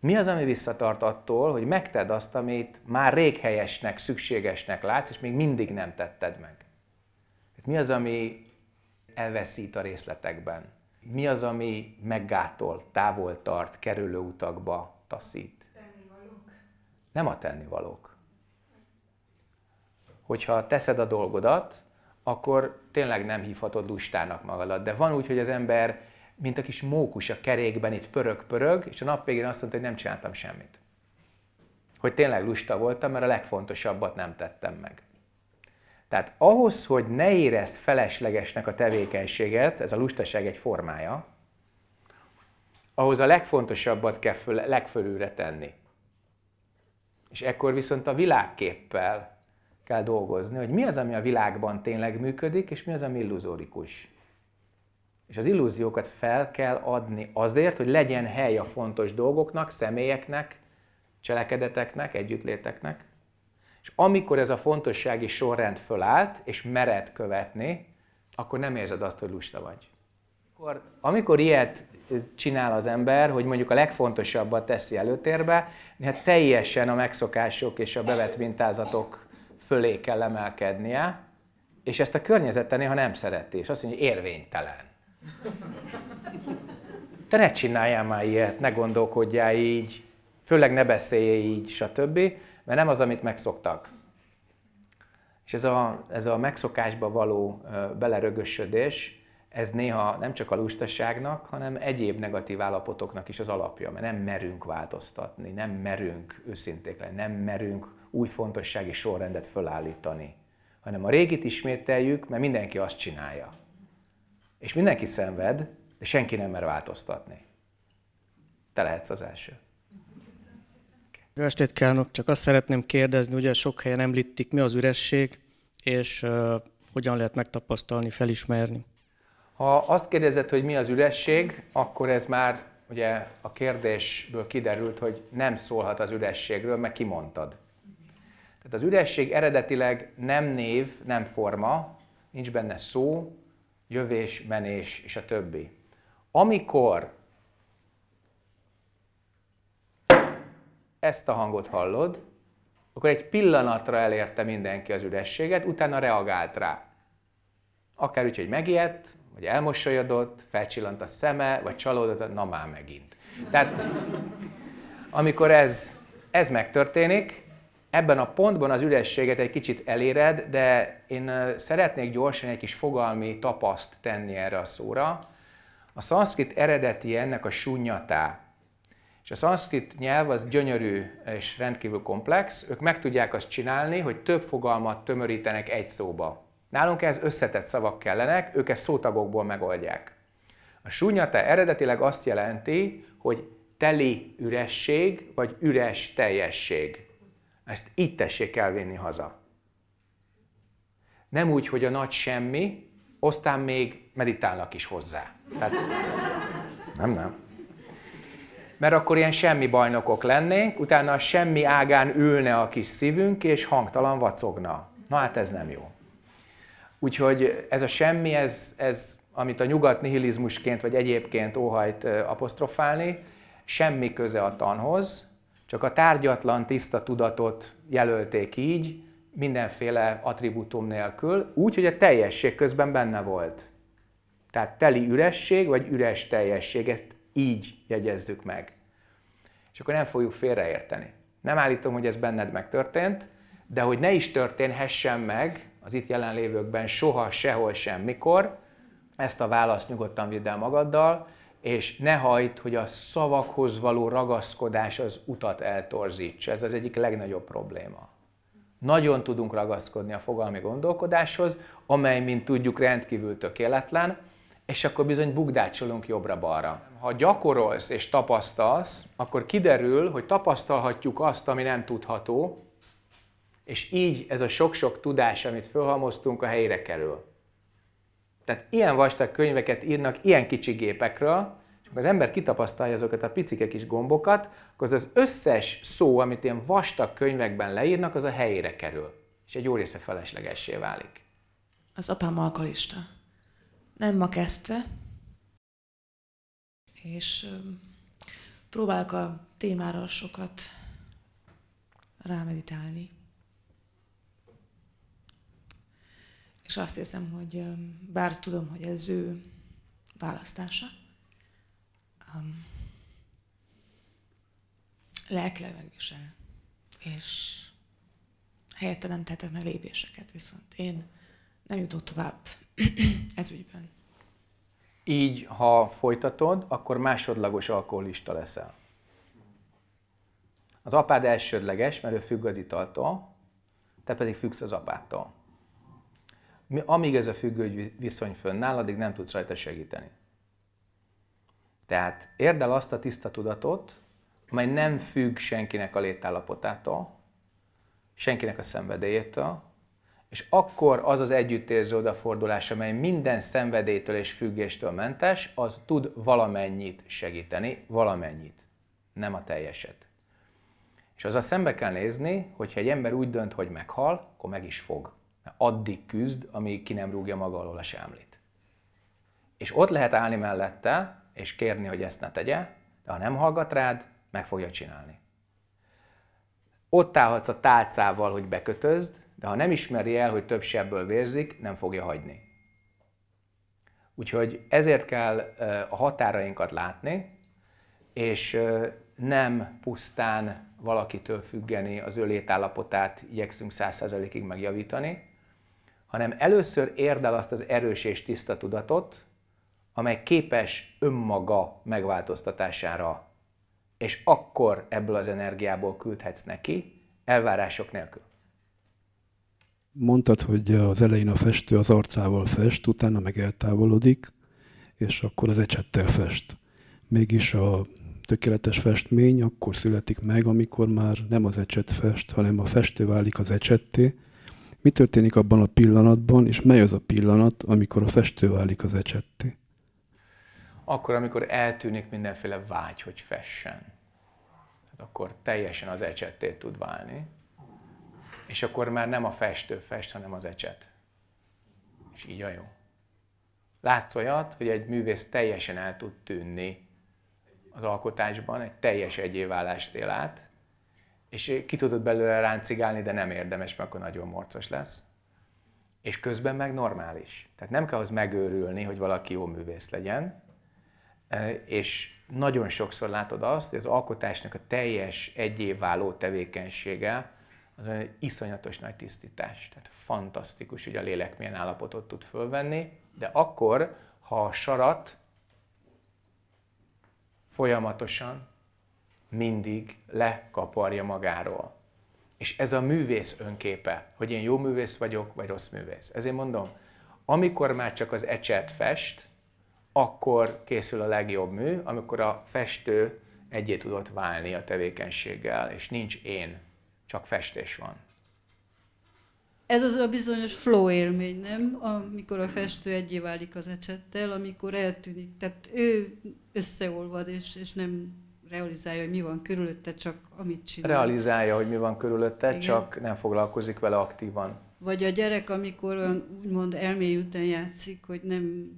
[SPEAKER 1] Mi az, ami visszatart attól, hogy megted azt, amit már rég helyesnek, szükségesnek látsz, és még mindig nem tetted meg? Hát mi az, ami elveszít a részletekben? Mi az, ami meggátol, távol tart, kerülő utakba taszít? Tennivalók. Nem a tennivalók. Hogyha teszed a dolgodat, akkor tényleg nem hívhatod lustának magadat. De van úgy, hogy az ember, mint a kis mókus a kerékben itt pörög-pörög, és a nap végén azt mondta, hogy nem csináltam semmit. Hogy tényleg lusta voltam, mert a legfontosabbat nem tettem meg. Tehát ahhoz, hogy ne érezd feleslegesnek a tevékenységet, ez a lustaság egy formája, ahhoz a legfontosabbat kell föl, legfölülre tenni. És ekkor viszont a világképpel kell dolgozni, hogy mi az, ami a világban tényleg működik, és mi az, ami illuzórikus. És az illúziókat fel kell adni azért, hogy legyen hely a fontos dolgoknak, személyeknek, cselekedeteknek, együttléteknek, és amikor ez a fontossági sorrend fölállt, és mered követni, akkor nem érzed azt, hogy lusta vagy. Amikor, amikor ilyet csinál az ember, hogy mondjuk a legfontosabbat teszi előtérbe, hát teljesen a megszokások és a bevett mintázatok fölé kell emelkednie, és ezt a környezete néha nem szereti, és azt mondja, hogy érvénytelen. Te ne csináljál már ilyet, ne gondolkodjál így, főleg ne beszélj így, stb mert nem az, amit megszoktak. És ez a, ez a megszokásba való belerögösödés, ez néha nem csak a lustaságnak, hanem egyéb negatív állapotoknak is az alapja, mert nem merünk változtatni, nem merünk őszinték lenni, nem merünk új fontossági sorrendet fölállítani, hanem a régit ismételjük, mert mindenki azt csinálja. És mindenki szenved, de senki nem mer változtatni. Te lehetsz az első. Jó
[SPEAKER 2] estét kívánok, csak azt szeretném kérdezni, ugye sok helyen említik, mi az üresség, és uh, hogyan lehet megtapasztalni, felismerni.
[SPEAKER 1] Ha azt kérdezed, hogy mi az üresség, akkor ez már ugye a kérdésből kiderült, hogy nem szólhat az ürességről, mert kimondtad. Tehát az üresség eredetileg nem név, nem forma, nincs benne szó, jövés, menés és a többi. Amikor ezt a hangot hallod, akkor egy pillanatra elérte mindenki az ürességet, utána reagált rá. Akár úgy, hogy megijedt, vagy elmosolyodott, felcsillant a szeme, vagy csalódott, na már megint. Tehát amikor ez, ez megtörténik, ebben a pontban az ürességet egy kicsit eléred, de én szeretnék gyorsan egy kis fogalmi tapaszt tenni erre a szóra. A szanszkrit eredeti ennek a sunyatá, és a szanszkrit nyelv az gyönyörű és rendkívül komplex, ők meg tudják azt csinálni, hogy több fogalmat tömörítenek egy szóba. Nálunk ez összetett szavak kellenek, ők ezt szótagokból megoldják. A sunyata eredetileg azt jelenti, hogy teli üresség, vagy üres teljesség. Ezt itt tessék elvinni haza. Nem úgy, hogy a nagy semmi, aztán még meditálnak is hozzá. Tehát, nem, nem mert akkor ilyen semmi bajnokok lennénk, utána a semmi ágán ülne a kis szívünk, és hangtalan vacogna. Na hát ez nem jó. Úgyhogy ez a semmi, ez, ez amit a nyugat nihilizmusként vagy egyébként óhajt apostrofálni, semmi köze a tanhoz, csak a tárgyatlan tiszta tudatot jelölték így, mindenféle attribútum nélkül, úgy, hogy a teljesség közben benne volt. Tehát teli üresség, vagy üres teljesség, ezt így jegyezzük meg. És akkor nem fogjuk félreérteni. Nem állítom, hogy ez benned megtörtént, de hogy ne is történhessen meg az itt jelenlévőkben soha, sehol, semmikor, ezt a választ nyugodtan vidd el magaddal, és ne hajt, hogy a szavakhoz való ragaszkodás az utat eltorzítsa. Ez az egyik legnagyobb probléma. Nagyon tudunk ragaszkodni a fogalmi gondolkodáshoz, amely, mint tudjuk, rendkívül tökéletlen, és akkor bizony bugdácsolunk jobbra-balra. Ha gyakorolsz és tapasztalsz, akkor kiderül, hogy tapasztalhatjuk azt, ami nem tudható, és így ez a sok-sok tudás, amit felhalmoztunk, a helyére kerül. Tehát ilyen vastag könyveket írnak ilyen kicsi gépekről, és amikor az ember kitapasztalja azokat a picike kis gombokat, akkor az, az összes szó, amit ilyen vastag könyvekben leírnak, az a helyére kerül. És egy jó része feleslegessé válik.
[SPEAKER 3] Az apám alkoholista. Nem ma kezdte, és próbálok a témára sokat rámeditálni. És azt hiszem, hogy bár tudom, hogy ez ő választása, um, lelkileg megvisel, és helyette nem tehetek meg lépéseket, viszont én nem jutok tovább *clears throat* Ez ügyben.
[SPEAKER 1] Így, ha folytatod, akkor másodlagos alkoholista leszel. Az apád elsődleges, mert ő függ az italtól, te pedig függsz az apától. Amíg ez a függő viszony fönnáll, addig nem tudsz rajta segíteni. Tehát érd el azt a tiszta tudatot, amely nem függ senkinek a létállapotától, senkinek a szenvedélyétől, és akkor az az együttérző odafordulás, amely minden szenvedétől és függéstől mentes, az tud valamennyit segíteni, valamennyit, nem a teljeset. És azzal szembe kell nézni, hogyha egy ember úgy dönt, hogy meghal, akkor meg is fog. Mert addig küzd, amíg ki nem rúgja maga alól a sámlit. És ott lehet állni mellette, és kérni, hogy ezt ne tegye, de ha nem hallgat rád, meg fogja csinálni. Ott állhatsz a tálcával, hogy bekötözd, de ha nem ismeri el, hogy több sebből vérzik, nem fogja hagyni. Úgyhogy ezért kell a határainkat látni, és nem pusztán valakitől függeni az ő létállapotát igyekszünk 100%-ig megjavítani, hanem először érdel azt az erős és tiszta tudatot, amely képes önmaga megváltoztatására, és akkor ebből az energiából küldhetsz neki, elvárások nélkül
[SPEAKER 2] mondtad, hogy az elején a festő az arcával fest, utána meg eltávolodik, és akkor az ecsettel fest. Mégis a tökéletes festmény akkor születik meg, amikor már nem az ecset fest, hanem a festő válik az ecsetté. Mi történik abban a pillanatban, és mely az a pillanat, amikor a festő válik az ecsetté?
[SPEAKER 1] Akkor, amikor eltűnik mindenféle vágy, hogy fessen. Hát akkor teljesen az ecsetté tud válni, és akkor már nem a festő fest, hanem az ecset. És így a jó. Látsz olyat, hogy egy művész teljesen el tud tűnni az alkotásban, egy teljes egyévállást él át, és ki tudod belőle ráncigálni, de nem érdemes, mert akkor nagyon morcos lesz. És közben meg normális. Tehát nem kell az megőrülni, hogy valaki jó művész legyen, és nagyon sokszor látod azt, hogy az alkotásnak a teljes egyévváló tevékenysége az egy iszonyatos nagy tisztítás. Tehát fantasztikus, hogy a lélek milyen állapotot tud fölvenni, de akkor, ha a sarat folyamatosan, mindig lekaparja magáról. És ez a művész önképe, hogy én jó művész vagyok, vagy rossz művész. Ezért mondom, amikor már csak az ecset fest, akkor készül a legjobb mű, amikor a festő egyé tudott válni a tevékenységgel, és nincs én csak festés van.
[SPEAKER 3] Ez az a bizonyos flow élmény, nem? Amikor a festő egyé válik az ecsettel, amikor eltűnik. Tehát ő összeolvad, és, és nem realizálja, hogy mi van körülötte, csak amit csinál. Realizálja,
[SPEAKER 1] hogy mi van körülötte, Igen. csak nem foglalkozik vele aktívan.
[SPEAKER 3] Vagy a gyerek, amikor olyan úgymond elmélyülten játszik, hogy nem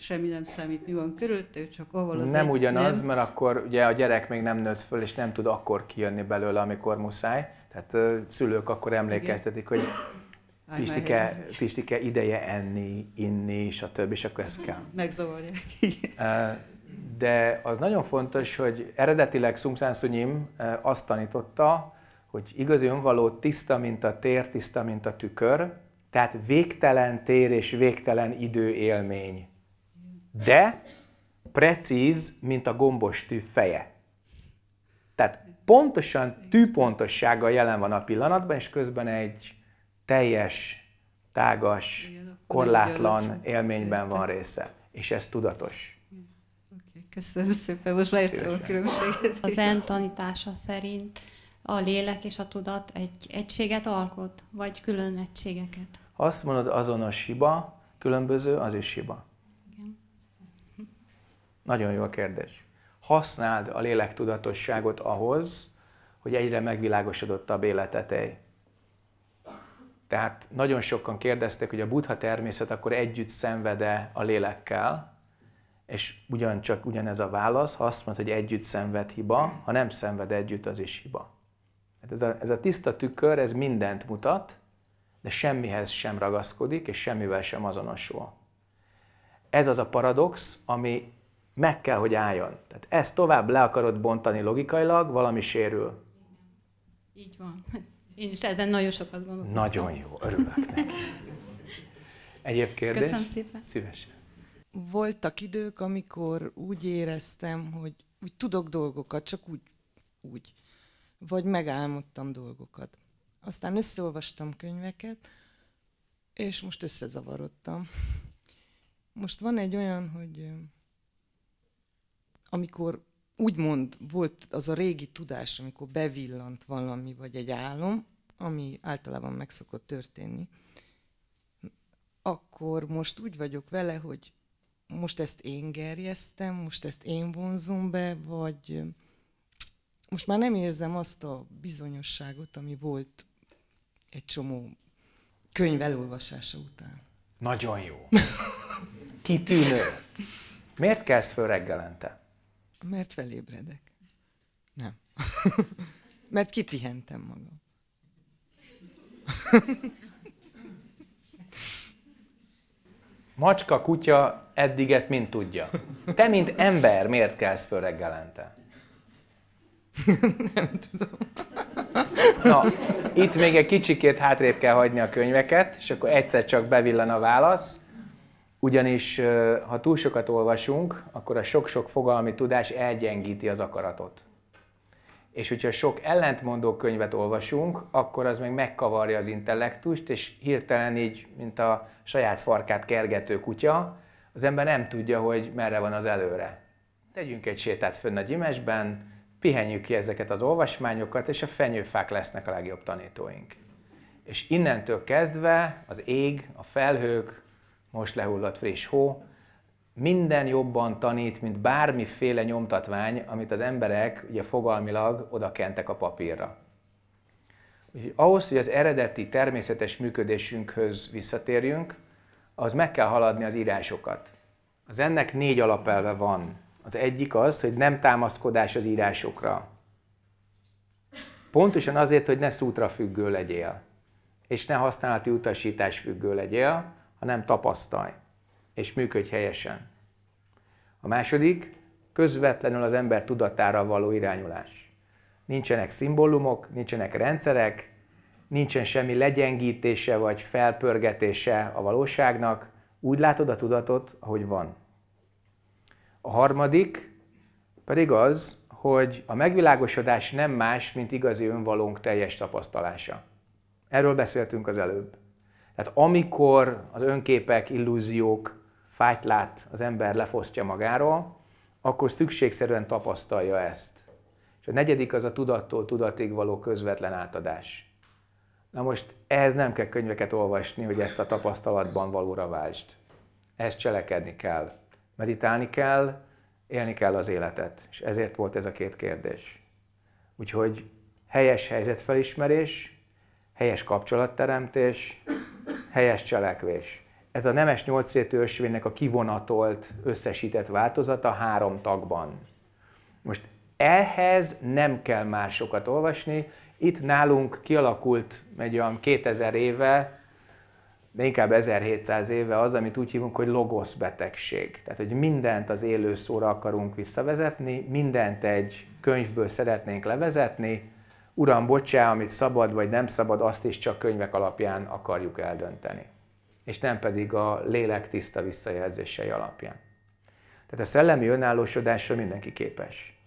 [SPEAKER 3] semmi nem számít, mi van körülötte, ő csak avval az Nem egy, ugyanaz, nem.
[SPEAKER 1] mert akkor ugye a gyerek még nem nőtt föl, és nem tud akkor kijönni belőle, amikor muszáj. Tehát ö, szülők akkor emlékeztetik, Igen. hogy Pistike, Pistike ideje enni, inni, többi, És akkor ezt kell. Megzavarják. *laughs* De az nagyon fontos, hogy eredetileg Szungszán azt tanította, hogy igazi önvaló tiszta, mint a tér, tiszta, mint a tükör, tehát végtelen tér és végtelen idő élmény de precíz, mint a gombos tű feje. Tehát pontosan tűpontossággal jelen van a pillanatban, és közben egy teljes, tágas, korlátlan élményben van része. És ez tudatos.
[SPEAKER 3] köszönöm szépen, most lejöttem a különbséget. Az en tanítása szerint a lélek és a tudat egy egységet alkot, vagy külön egységeket?
[SPEAKER 1] Azt mondod, azonos hiba, különböző, az is hiba. Nagyon jó a kérdés. Használd a lélektudatosságot ahhoz, hogy egyre megvilágosodottabb élj. Tehát nagyon sokan kérdezték, hogy a buddha természet akkor együtt szenvede a lélekkel, és ugyancsak ugyanez a válasz, ha azt mondod, hogy együtt szenved hiba, ha nem szenved együtt, az is hiba. Hát ez, a, ez a tiszta tükör, ez mindent mutat, de semmihez sem ragaszkodik, és semmivel sem azonosul. Ez az a paradox, ami meg kell, hogy álljon. Tehát ezt tovább le akarod bontani logikailag, valami sérül.
[SPEAKER 3] Így van. Én is ezen nagyon sokat gondolkoztam. Nagyon jó,
[SPEAKER 1] örülök neki. Egyéb kérdés? Köszönöm szépen. Szívesen.
[SPEAKER 2] Voltak idők, amikor úgy éreztem, hogy úgy tudok dolgokat, csak úgy, úgy. Vagy megálmodtam dolgokat. Aztán összeolvastam könyveket, és most összezavarodtam. Most van egy olyan, hogy amikor úgymond volt az a régi tudás, amikor bevillant valami, vagy egy álom, ami általában meg szokott történni, akkor most úgy vagyok vele, hogy most ezt én gerjesztem, most ezt én vonzom be, vagy most már nem érzem azt a bizonyosságot, ami volt egy csomó könyv elolvasása után.
[SPEAKER 1] Nagyon jó. Kitűnő. Miért kezd föl reggelente?
[SPEAKER 2] Mert felébredek. Nem. *laughs* Mert kipihentem magam. *laughs*
[SPEAKER 1] Macska, kutya eddig ezt mind tudja. Te, mint ember, miért kelsz föl reggelente? *laughs* Nem tudom. Na, itt még egy kicsikét hátrébb kell hagyni a könyveket, és akkor egyszer csak bevillan a válasz. Ugyanis, ha túl sokat olvasunk, akkor a sok-sok fogalmi tudás elgyengíti az akaratot. És hogyha sok ellentmondó könyvet olvasunk, akkor az még megkavarja az intellektust, és hirtelen így, mint a saját farkát kergető kutya, az ember nem tudja, hogy merre van az előre. Tegyünk egy sétát fönn a gyimesben, pihenjük ki ezeket az olvasmányokat, és a fenyőfák lesznek a legjobb tanítóink. És innentől kezdve az ég, a felhők, most lehullott friss hó, minden jobban tanít, mint bármiféle nyomtatvány, amit az emberek ugye fogalmilag odakentek a papírra. Úgyhogy ahhoz, hogy az eredeti természetes működésünkhöz visszatérjünk, az meg kell haladni az írásokat. Az ennek négy alapelve van. Az egyik az, hogy nem támaszkodás az írásokra. Pontosan azért, hogy ne szútra függő legyél, és ne használati utasítás függő legyél, hanem tapasztalj, és működj helyesen. A második, közvetlenül az ember tudatára való irányulás. Nincsenek szimbólumok, nincsenek rendszerek, nincsen semmi legyengítése vagy felpörgetése a valóságnak, úgy látod a tudatot, ahogy van. A harmadik pedig az, hogy a megvilágosodás nem más, mint igazi önvalónk teljes tapasztalása. Erről beszéltünk az előbb. Tehát amikor az önképek, illúziók, fájtlát az ember lefosztja magáról, akkor szükségszerűen tapasztalja ezt. És a negyedik az a tudattól tudatig való közvetlen átadás. Na most ehhez nem kell könyveket olvasni, hogy ezt a tapasztalatban valóra váltsd. Ezt cselekedni kell. Meditálni kell, élni kell az életet. És ezért volt ez a két kérdés. Úgyhogy helyes helyzetfelismerés, helyes kapcsolatteremtés, helyes cselekvés. Ez a nemes nyolcrétű ösvénynek a kivonatolt, összesített változata három tagban. Most ehhez nem kell másokat sokat olvasni. Itt nálunk kialakult egy olyan 2000 éve, de inkább 1700 éve az, amit úgy hívunk, hogy logosz betegség. Tehát, hogy mindent az élő szóra akarunk visszavezetni, mindent egy könyvből szeretnénk levezetni, uram, bocsá, amit szabad vagy nem szabad, azt is csak könyvek alapján akarjuk eldönteni. És nem pedig a lélek tiszta visszajelzései alapján. Tehát a szellemi önállósodásra mindenki képes.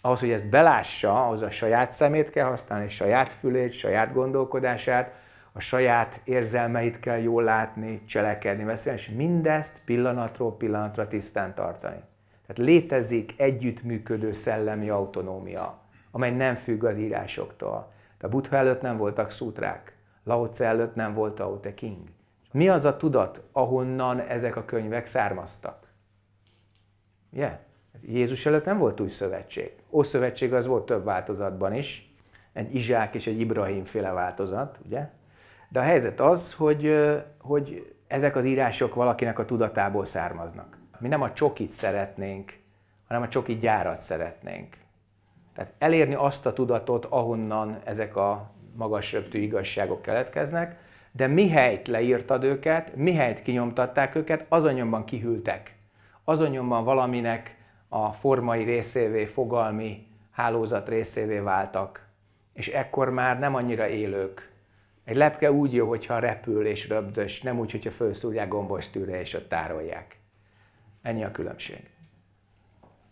[SPEAKER 1] Ahhoz, hogy ezt belássa, az a saját szemét kell használni, saját fülét, saját gondolkodását, a saját érzelmeit kell jól látni, cselekedni, beszélni, és mindezt pillanatról pillanatra tisztán tartani. Tehát létezik együttműködő szellemi autonómia amely nem függ az írásoktól. De a Buddha előtt nem voltak szútrák, Laoce előtt nem volt Tao Te King. Mi az a tudat, ahonnan ezek a könyvek származtak? Yeah. Jézus előtt nem volt új szövetség. Ószövetség az volt több változatban is, egy Izsák és egy Ibrahim féle változat, ugye? De a helyzet az, hogy, hogy ezek az írások valakinek a tudatából származnak. Mi nem a csokit szeretnénk, hanem a csoki gyárat szeretnénk. Tehát elérni azt a tudatot, ahonnan ezek a magasröptű igazságok keletkeznek, de mihelyt leírtad őket, mihelyt kinyomtatták őket, azonnyomban kihűltek. Azonnyomban valaminek a formai részévé, fogalmi hálózat részévé váltak. És ekkor már nem annyira élők. Egy lepke úgy jó, hogyha repül és röbdös, nem úgy, hogyha felszúrják gombos tűre és ott tárolják. Ennyi a különbség.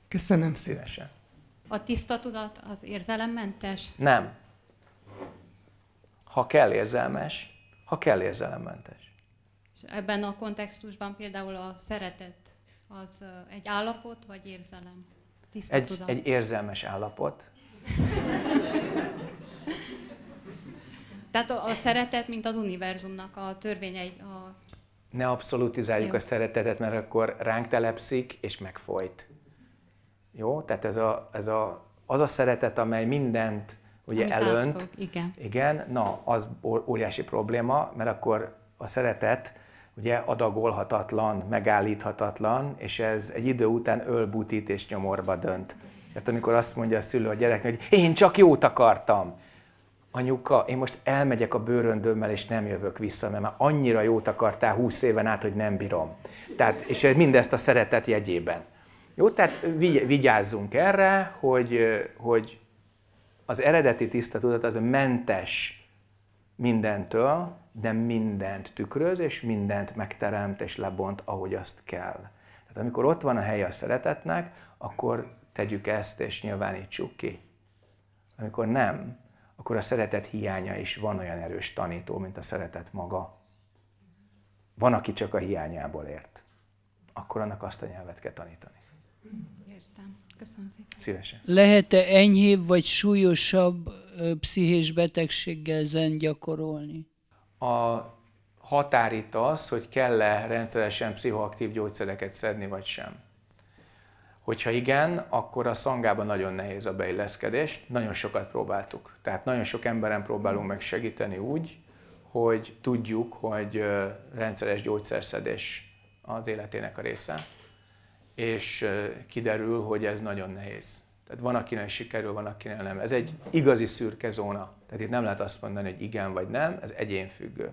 [SPEAKER 1] Köszönöm szívesen.
[SPEAKER 3] A tiszta tudat az érzelemmentes?
[SPEAKER 1] Nem. Ha kell érzelmes, ha kell érzelemmentes.
[SPEAKER 3] És ebben a kontextusban például a szeretet az egy állapot vagy érzelem? Tiszta egy, tudat. egy
[SPEAKER 1] érzelmes állapot.
[SPEAKER 3] Tehát a, a szeretet, mint az univerzumnak a törvényei. A...
[SPEAKER 1] Ne abszolutizáljuk Jó. a szeretetet, mert akkor ránk telepszik és megfolyt. Jó? Tehát ez a, ez a, az a szeretet, amely mindent ugye Amit elönt. Átfog. Igen. Igen, na, az óriási probléma, mert akkor a szeretet ugye adagolhatatlan, megállíthatatlan, és ez egy idő után ölbutít és nyomorba dönt. Tehát amikor azt mondja a szülő a gyereknek, hogy én csak jót akartam, anyuka, én most elmegyek a bőröndömmel, és nem jövök vissza, mert már annyira jót akartál húsz éven át, hogy nem bírom. Tehát, és mindezt a szeretet jegyében. Jó, tehát vigyázzunk erre, hogy, hogy az eredeti tiszta tudat az mentes mindentől, de mindent tükröz, és mindent megteremt és lebont, ahogy azt kell. Tehát amikor ott van a helye a szeretetnek, akkor tegyük ezt és nyilvánítsuk ki. Amikor nem, akkor a szeretet hiánya is van olyan erős tanító, mint a szeretet maga. Van, aki csak a hiányából ért. Akkor annak azt a nyelvet kell tanítani.
[SPEAKER 3] Értem. Köszönöm szépen. Szívesen. Lehet-e enyhébb vagy súlyosabb pszichés
[SPEAKER 2] betegséggel zen gyakorolni?
[SPEAKER 1] A határ itt az, hogy kell-e rendszeresen pszichoaktív gyógyszereket szedni, vagy sem. Hogyha igen, akkor a szangában nagyon nehéz a beilleszkedés, nagyon sokat próbáltuk. Tehát nagyon sok emberen próbálunk meg segíteni úgy, hogy tudjuk, hogy rendszeres gyógyszerszedés az életének a része és kiderül, hogy ez nagyon nehéz. Tehát van, akinek sikerül, van, akinek nem. Ez egy igazi szürke zóna. Tehát itt nem lehet azt mondani, hogy igen vagy nem, ez egyénfüggő.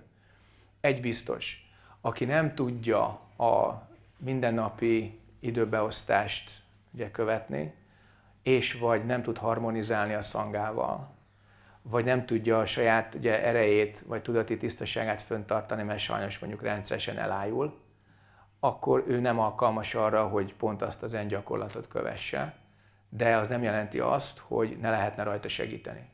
[SPEAKER 1] Egy biztos, aki nem tudja a mindennapi időbeosztást ugye, követni, és vagy nem tud harmonizálni a szangával, vagy nem tudja a saját ugye, erejét, vagy tudati tisztaságát föntartani, mert sajnos mondjuk rendszeresen elájul, akkor ő nem alkalmas arra, hogy pont azt az en gyakorlatot kövesse, de az nem jelenti azt, hogy ne lehetne rajta segíteni.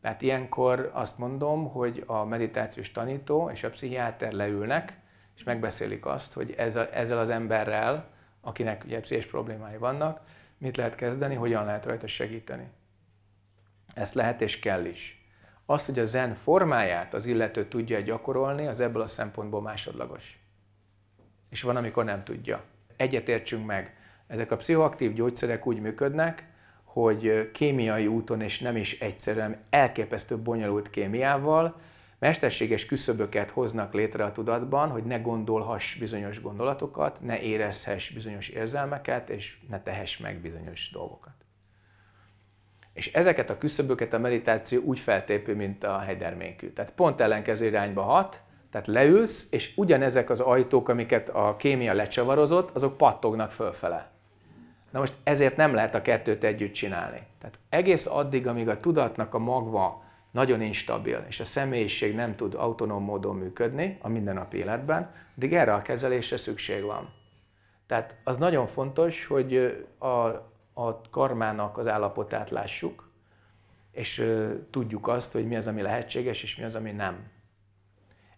[SPEAKER 1] Tehát ilyenkor azt mondom, hogy a meditációs tanító és a pszichiáter leülnek, és megbeszélik azt, hogy ez a, ezzel az emberrel, akinek ugye pszichés problémái vannak, mit lehet kezdeni, hogyan lehet rajta segíteni. Ezt lehet és kell is. Azt, hogy a zen formáját az illető tudja gyakorolni, az ebből a szempontból másodlagos és van, amikor nem tudja. Egyetértsünk meg, ezek a pszichoaktív gyógyszerek úgy működnek, hogy kémiai úton és nem is egyszerűen elképesztő bonyolult kémiával mesterséges küszöböket hoznak létre a tudatban, hogy ne gondolhass bizonyos gondolatokat, ne érezhess bizonyos érzelmeket, és ne tehess meg bizonyos dolgokat. És ezeket a küszöböket a meditáció úgy feltépő, mint a hegyderménkű. Tehát pont ellenkező irányba hat, tehát leülsz, és ugyanezek az ajtók, amiket a kémia lecsavarozott, azok pattognak fölfele. Na most ezért nem lehet a kettőt együtt csinálni. Tehát egész addig, amíg a tudatnak a magva nagyon instabil, és a személyiség nem tud autonóm módon működni a mindennapi életben, addig erre a kezelésre szükség van. Tehát az nagyon fontos, hogy a, a karmának az állapotát lássuk, és tudjuk azt, hogy mi az, ami lehetséges, és mi az, ami nem.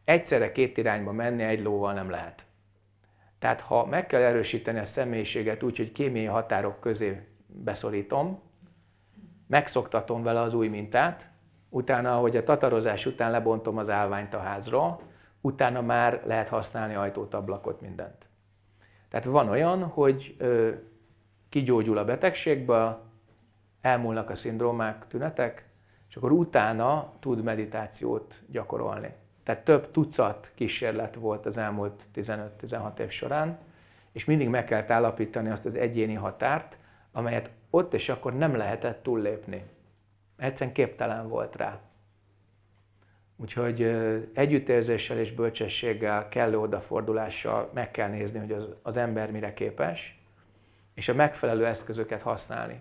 [SPEAKER 1] Egyszerre két irányba menni egy lóval nem lehet. Tehát ha meg kell erősíteni a személyiséget úgy, hogy kémiai határok közé beszorítom, megszoktatom vele az új mintát, utána, ahogy a tatarozás után lebontom az állványt a házra, utána már lehet használni ajtót, ablakot, mindent. Tehát van olyan, hogy ö, kigyógyul a betegségből, elmúlnak a szindrómák, tünetek, és akkor utána tud meditációt gyakorolni. Tehát több tucat kísérlet volt az elmúlt 15-16 év során, és mindig meg kellett állapítani azt az egyéni határt, amelyet ott és akkor nem lehetett túllépni. Egyszerűen képtelen volt rá. Úgyhogy együttérzéssel és bölcsességgel, kellő odafordulással meg kell nézni, hogy az, az ember mire képes, és a megfelelő eszközöket használni.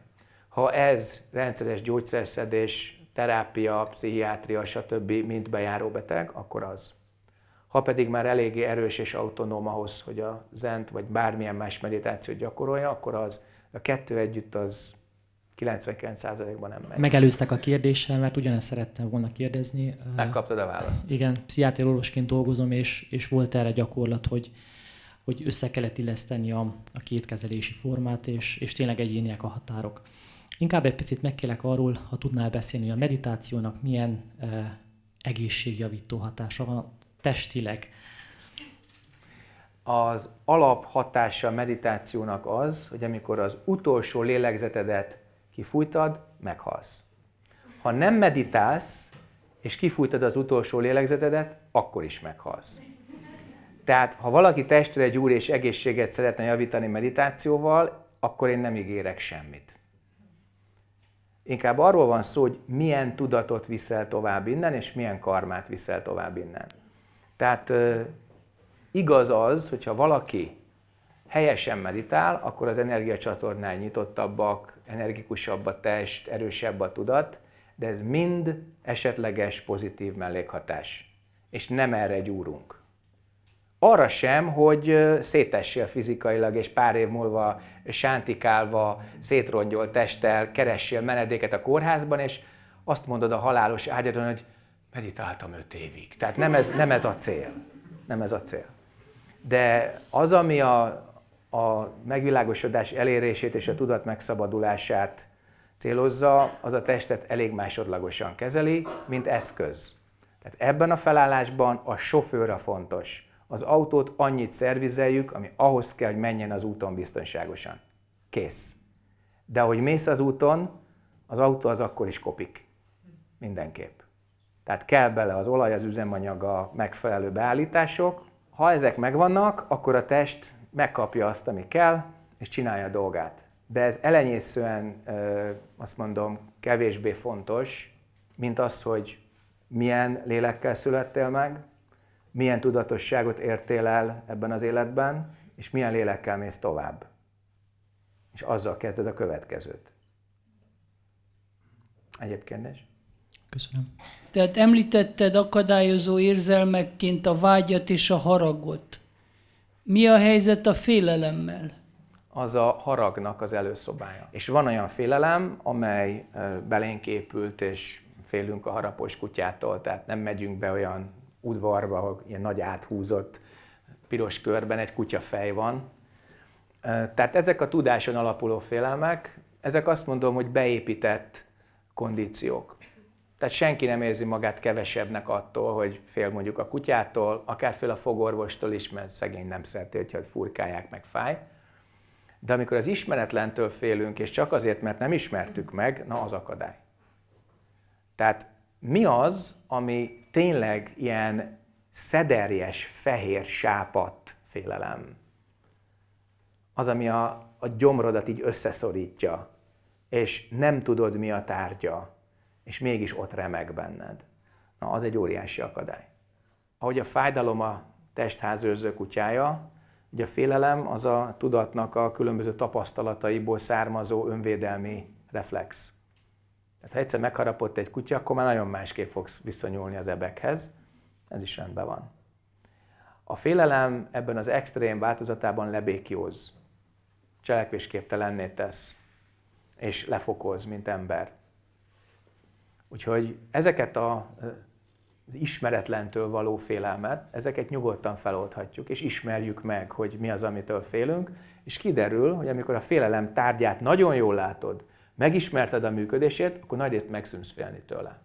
[SPEAKER 1] Ha ez rendszeres gyógyszerszedés, terápia, pszichiátria, stb. mint bejáró beteg, akkor az. Ha pedig már eléggé erős és autonóm ahhoz, hogy a zent vagy bármilyen más meditációt gyakorolja, akkor az a kettő együtt az 99%-ban nem megy. Megelőztek
[SPEAKER 2] a kérdéssel, mert ugyanezt szerettem volna kérdezni. Megkaptad a választ. Igen, pszichiátri orvosként dolgozom, és, és volt erre gyakorlat, hogy, hogy össze kellett illeszteni a, a két kezelési formát, és, és tényleg egyéniek a határok. Inkább egy picit megkélek arról, ha tudnál beszélni, hogy a meditációnak milyen e, egészségjavító hatása van testileg.
[SPEAKER 1] Az alaphatása a meditációnak az, hogy amikor az utolsó lélegzetedet kifújtad, meghalsz. Ha nem meditálsz, és kifújtad az utolsó lélegzetedet, akkor is meghalsz. Tehát, ha valaki testre gyúr és egészséget szeretne javítani meditációval, akkor én nem ígérek semmit. Inkább arról van szó, hogy milyen tudatot viszel tovább innen, és milyen karmát viszel tovább innen. Tehát igaz az, hogyha valaki helyesen meditál, akkor az energiacsatornál nyitottabbak, energikusabb a test, erősebb a tudat, de ez mind esetleges pozitív mellékhatás. És nem erre gyúrunk arra sem, hogy szétessél fizikailag, és pár év múlva sántikálva, szétrongyolt testtel keressél menedéket a kórházban, és azt mondod a halálos ágyadon, hogy meditáltam öt évig. Tehát nem ez, nem ez a cél. Nem ez a cél. De az, ami a, a megvilágosodás elérését és a tudat megszabadulását célozza, az a testet elég másodlagosan kezeli, mint eszköz. Tehát ebben a felállásban a sofőr a fontos az autót annyit szervizeljük, ami ahhoz kell, hogy menjen az úton biztonságosan. Kész. De ahogy mész az úton, az autó az akkor is kopik. Mindenképp. Tehát kell bele az olaj, az üzemanyag, a megfelelő beállítások. Ha ezek megvannak, akkor a test megkapja azt, ami kell, és csinálja a dolgát. De ez elenyészően, azt mondom, kevésbé fontos, mint az, hogy milyen lélekkel születtél meg, milyen tudatosságot értél el ebben az életben, és milyen lélekkel mész tovább. És azzal kezded a következőt. Egyéb kérdés? Köszönöm.
[SPEAKER 3] Tehát említetted akadályozó érzelmekként a vágyat és a haragot. Mi a helyzet a félelemmel?
[SPEAKER 1] Az a haragnak az előszobája. És van olyan félelem, amely belénk épült, és félünk a harapos kutyától, tehát nem megyünk be olyan udvarba, ahol ilyen nagy áthúzott piros körben egy kutya fej van. Tehát ezek a tudáson alapuló félelmek, ezek azt mondom, hogy beépített kondíciók. Tehát senki nem érzi magát kevesebbnek attól, hogy fél mondjuk a kutyától, akár fél a fogorvostól is, mert szegény nem szereti, hogyha furkálják, meg fáj. De amikor az ismeretlentől félünk, és csak azért, mert nem ismertük meg, na az akadály. Tehát mi az, ami tényleg ilyen szederjes, fehér sápat félelem? Az, ami a, a gyomrodat így összeszorítja, és nem tudod, mi a tárgya, és mégis ott remeg benned. Na, az egy óriási akadály. Ahogy a fájdalom a testházőrző kutyája, ugye a félelem az a tudatnak a különböző tapasztalataiból származó önvédelmi reflex. Tehát ha egyszer megharapott egy kutya, akkor már nagyon másképp fogsz viszonyulni az ebekhez. Ez is rendben van. A félelem ebben az extrém változatában lebékjóz, cselekvésképtelenné tesz, és lefokoz, mint ember. Úgyhogy ezeket a, az ismeretlentől való félelmet, ezeket nyugodtan feloldhatjuk, és ismerjük meg, hogy mi az, amitől félünk, és kiderül, hogy amikor a félelem tárgyát nagyon jól látod, megismerted a működését, akkor nagyrészt megszűnsz félni tőle.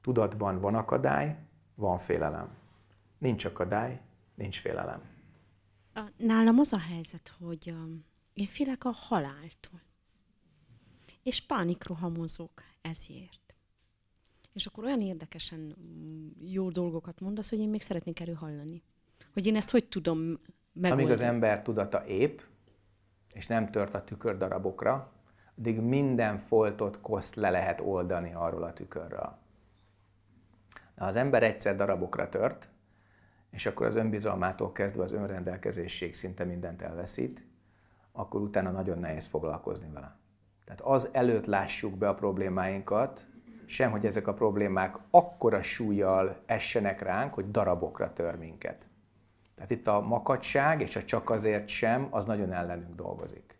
[SPEAKER 1] Tudatban van akadály, van félelem. Nincs akadály, nincs félelem.
[SPEAKER 3] Nálam az a helyzet, hogy um, én félek a haláltól. És pánikrohamozok ezért. És akkor olyan érdekesen mm, jó dolgokat mondasz, hogy én még szeretnék erről hallani. Hogy én ezt hogy tudom
[SPEAKER 1] megoldani. Amíg az ember tudata ép, és nem tört a tükördarabokra, addig minden foltot koszt le lehet oldani arról a tükörről. Na, az ember egyszer darabokra tört, és akkor az önbizalmától kezdve az önrendelkezésség szinte mindent elveszít, akkor utána nagyon nehéz foglalkozni vele. Tehát az előtt lássuk be a problémáinkat, sem, hogy ezek a problémák akkora súlyjal essenek ránk, hogy darabokra tör minket. Tehát itt a makacság és a csak azért sem, az nagyon ellenünk dolgozik.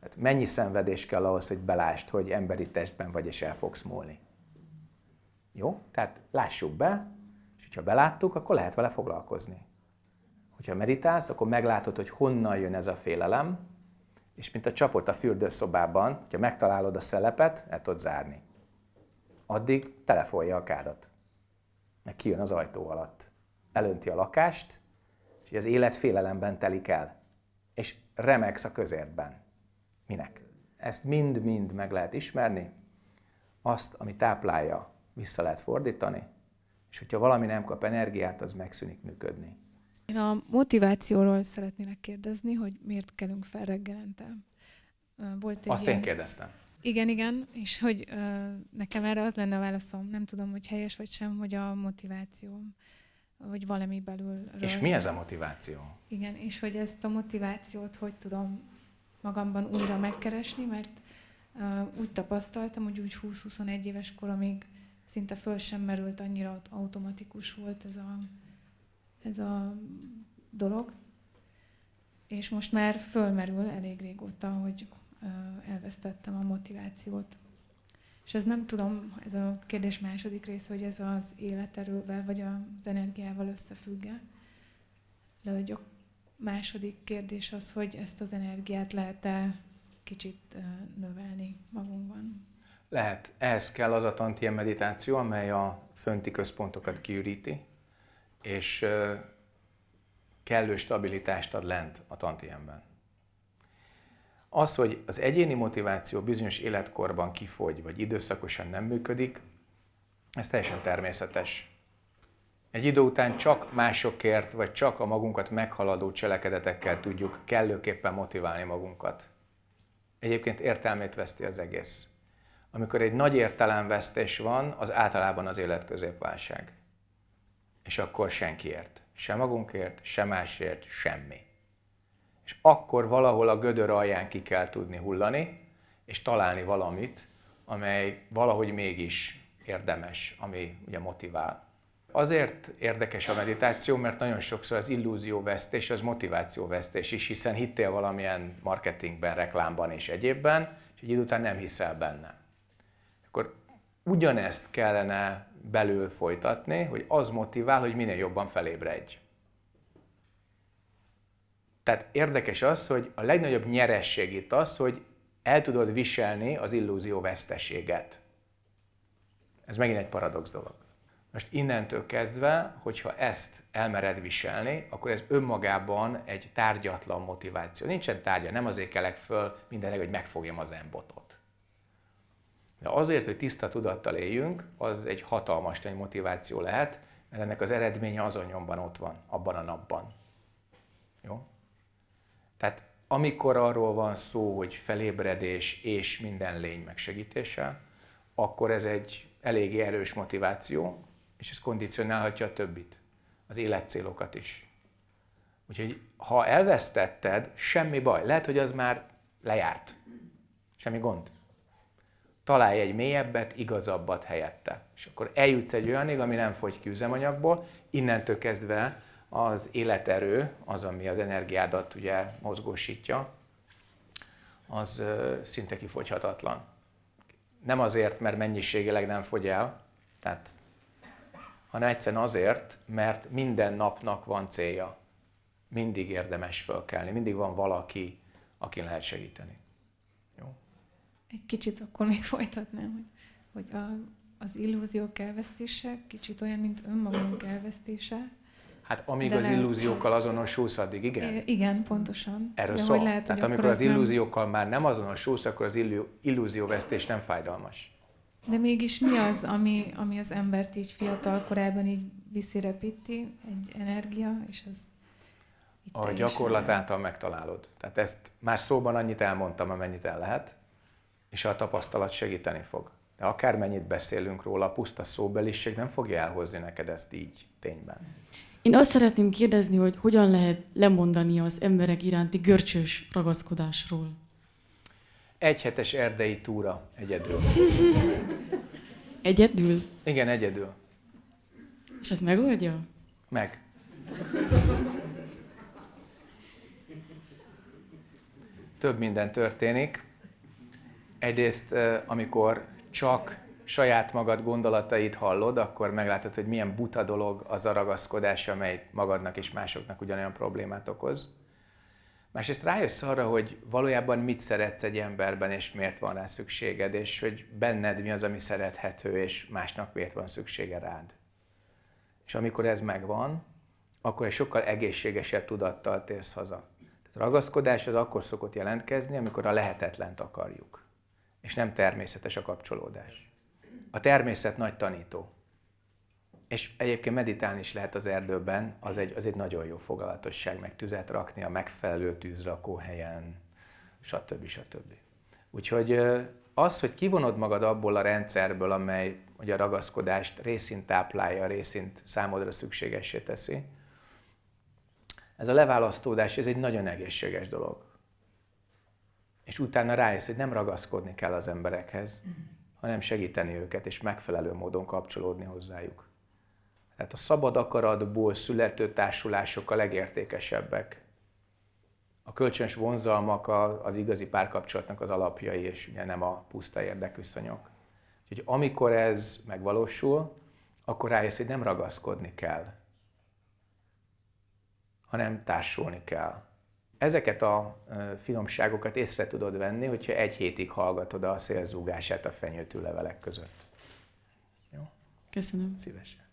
[SPEAKER 1] Hát mennyi szenvedés kell ahhoz, hogy belást, hogy emberi testben vagy és el fogsz múlni? Jó? Tehát lássuk be, és hogyha beláttuk, akkor lehet vele foglalkozni. Hogyha meditálsz, akkor meglátod, hogy honnan jön ez a félelem, és mint a csapot a fürdőszobában, hogyha megtalálod a szelepet, el tudod zárni. Addig telefonja a kádat, meg kijön az ajtó alatt. Elönti a lakást, és az élet félelemben telik el, és remegsz a közértben. Minek? Ezt mind-mind meg lehet ismerni, azt, ami táplálja, vissza lehet fordítani, és hogyha valami nem kap energiát, az megszűnik működni.
[SPEAKER 3] Én a motivációról szeretnének kérdezni, hogy miért kelünk fel reggelente. Volt egy Azt ilyen... én kérdeztem. Igen, igen, és hogy ö, nekem erre az lenne a válaszom, nem tudom, hogy helyes vagy sem, hogy a motivációm, hogy valami belül. És mi ez a motiváció? Igen, és hogy ezt a motivációt hogy tudom magamban újra megkeresni, mert úgy tapasztaltam, hogy úgy 20-21 éves koromig szinte föl sem merült, annyira automatikus volt ez a, ez a dolog. És most már fölmerül elég régóta, hogy elvesztettem a motivációt. És ez nem tudom, ez a kérdés második része, hogy ez az életerővel vagy az energiával összefügg de hogy Második kérdés az, hogy ezt az energiát lehet-e kicsit növelni magunkban?
[SPEAKER 1] Lehet. Ehhez kell az a tantien meditáció, amely a fönti központokat kiüríti, és kellő stabilitást ad lent a tantienben. Az, hogy az egyéni motiváció bizonyos életkorban kifogy, vagy időszakosan nem működik, ez teljesen természetes. Egy idő után csak másokért, vagy csak a magunkat meghaladó cselekedetekkel tudjuk kellőképpen motiválni magunkat. Egyébként értelmét veszti az egész. Amikor egy nagy értelemvesztés van, az általában az életközépválság. És akkor senkiért. Se magunkért, se másért, semmi. És akkor valahol a gödör alján ki kell tudni hullani, és találni valamit, amely valahogy mégis érdemes, ami ugye motivál. Azért érdekes a meditáció, mert nagyon sokszor az illúzió vesztés, az motiváció vesztés is, hiszen hittél valamilyen marketingben, reklámban és egyébben, és egy idő után nem hiszel benne. Akkor ugyanezt kellene belül folytatni, hogy az motivál, hogy minél jobban felébredj. Tehát érdekes az, hogy a legnagyobb nyeresség itt az, hogy el tudod viselni az illúzió veszteséget. Ez megint egy paradox dolog. Most innentől kezdve, hogyha ezt elmered viselni, akkor ez önmagában egy tárgyatlan motiváció. Nincsen tárgya, nem azért kelek föl mindenleg, hogy megfogjam az embotot. De azért, hogy tiszta tudattal éljünk, az egy hatalmas nagy motiváció lehet, mert ennek az eredménye azon nyomban ott van, abban a napban. Jó? Tehát amikor arról van szó, hogy felébredés és minden lény megsegítése, akkor ez egy eléggé erős motiváció, és ez kondicionálhatja a többit, az életcélokat is. Úgyhogy ha elvesztetted, semmi baj. Lehet, hogy az már lejárt. Semmi gond. Találj egy mélyebbet, igazabbat helyette. És akkor eljutsz egy olyanig, ami nem fogy ki üzemanyagból, innentől kezdve az életerő, az, ami az energiádat ugye mozgósítja, az szinte kifogyhatatlan. Nem azért, mert mennyiségileg nem fogy el, tehát hanem egyszerűen azért, mert minden napnak van célja. Mindig érdemes fölkelni, mindig van valaki, aki lehet segíteni. Jó?
[SPEAKER 3] Egy kicsit akkor még folytatnám, hogy, hogy a, az illúziók elvesztése kicsit olyan, mint önmagunk elvesztése,
[SPEAKER 1] Hát amíg De az nem. illúziókkal azonosulsz, addig igen? É,
[SPEAKER 3] igen, pontosan. Erről De lehet, Tehát amikor az illúziókkal
[SPEAKER 1] nem... már nem azonosulsz, akkor az illúzióvesztés nem fájdalmas.
[SPEAKER 3] De mégis mi az, ami, ami az embert így fiatal korában így visszirepíti, egy energia, és
[SPEAKER 1] az a gyakorlat el. által megtalálod. Tehát ezt más szóban annyit elmondtam, amennyit el lehet, és a tapasztalat segíteni fog. De akármennyit beszélünk róla, a puszta szóbeliség nem fogja elhozni neked ezt így, tényben.
[SPEAKER 3] Én azt szeretném kérdezni, hogy hogyan lehet lemondani az emberek iránti görcsös ragaszkodásról
[SPEAKER 1] egyhetes erdei túra egyedül. Egyedül? Igen, egyedül.
[SPEAKER 3] És az megoldja?
[SPEAKER 1] Meg. Több minden történik. Egyrészt, amikor csak saját magad gondolatait hallod, akkor meglátod, hogy milyen buta dolog az a ragaszkodás, amely magadnak és másoknak ugyanolyan problémát okoz. Másrészt rájössz arra, hogy valójában mit szeretsz egy emberben, és miért van rá szükséged, és hogy benned mi az, ami szerethető, és másnak miért van szüksége rád. És amikor ez megvan, akkor egy sokkal egészségesebb tudattal térsz haza. Tehát ragaszkodás az akkor szokott jelentkezni, amikor a lehetetlent akarjuk, és nem természetes a kapcsolódás. A természet nagy tanító. És egyébként meditálni is lehet az erdőben, az egy, az egy nagyon jó fogalatosság, meg tüzet rakni a megfelelő tűzrakó helyen, stb. stb. Úgyhogy az, hogy kivonod magad abból a rendszerből, amely hogy a ragaszkodást részint táplálja, részint számodra szükségessé teszi, ez a leválasztódás, ez egy nagyon egészséges dolog. És utána rájössz, hogy nem ragaszkodni kell az emberekhez, hanem segíteni őket, és megfelelő módon kapcsolódni hozzájuk. Tehát a szabad akaratból születő társulások a legértékesebbek. A kölcsönös vonzalmak az igazi párkapcsolatnak az alapjai, és ugye nem a puszta érdekviszonyok. Úgyhogy amikor ez megvalósul, akkor rájössz, hogy nem ragaszkodni kell, hanem társulni kell. Ezeket a finomságokat észre tudod venni, hogyha egy hétig hallgatod a szélzúgását a fenyőtű levelek között. Jó? Köszönöm. Szívesen.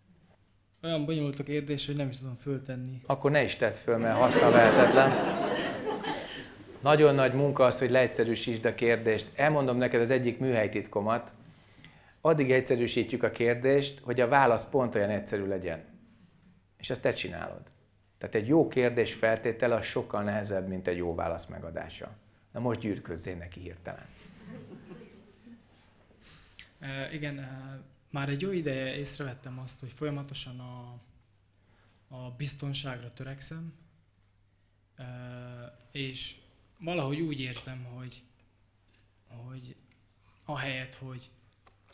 [SPEAKER 2] Olyan bonyolult a kérdés, hogy nem is tudom föltenni.
[SPEAKER 1] Akkor ne is tedd föl, mert haszna lehetetlen. Nagyon nagy munka az, hogy leegyszerűsítsd a kérdést. Elmondom neked az egyik műhelytitkomat. Addig egyszerűsítjük a kérdést, hogy a válasz pont olyan egyszerű legyen. És ezt te csinálod. Tehát egy jó kérdés feltétele az sokkal nehezebb, mint egy jó válasz megadása. Na most gyűrközzél neki hirtelen.
[SPEAKER 2] igen, már egy jó ideje észrevettem azt, hogy folyamatosan a, a biztonságra törekszem, és valahogy úgy érzem, hogy, hogy ahelyett, hogy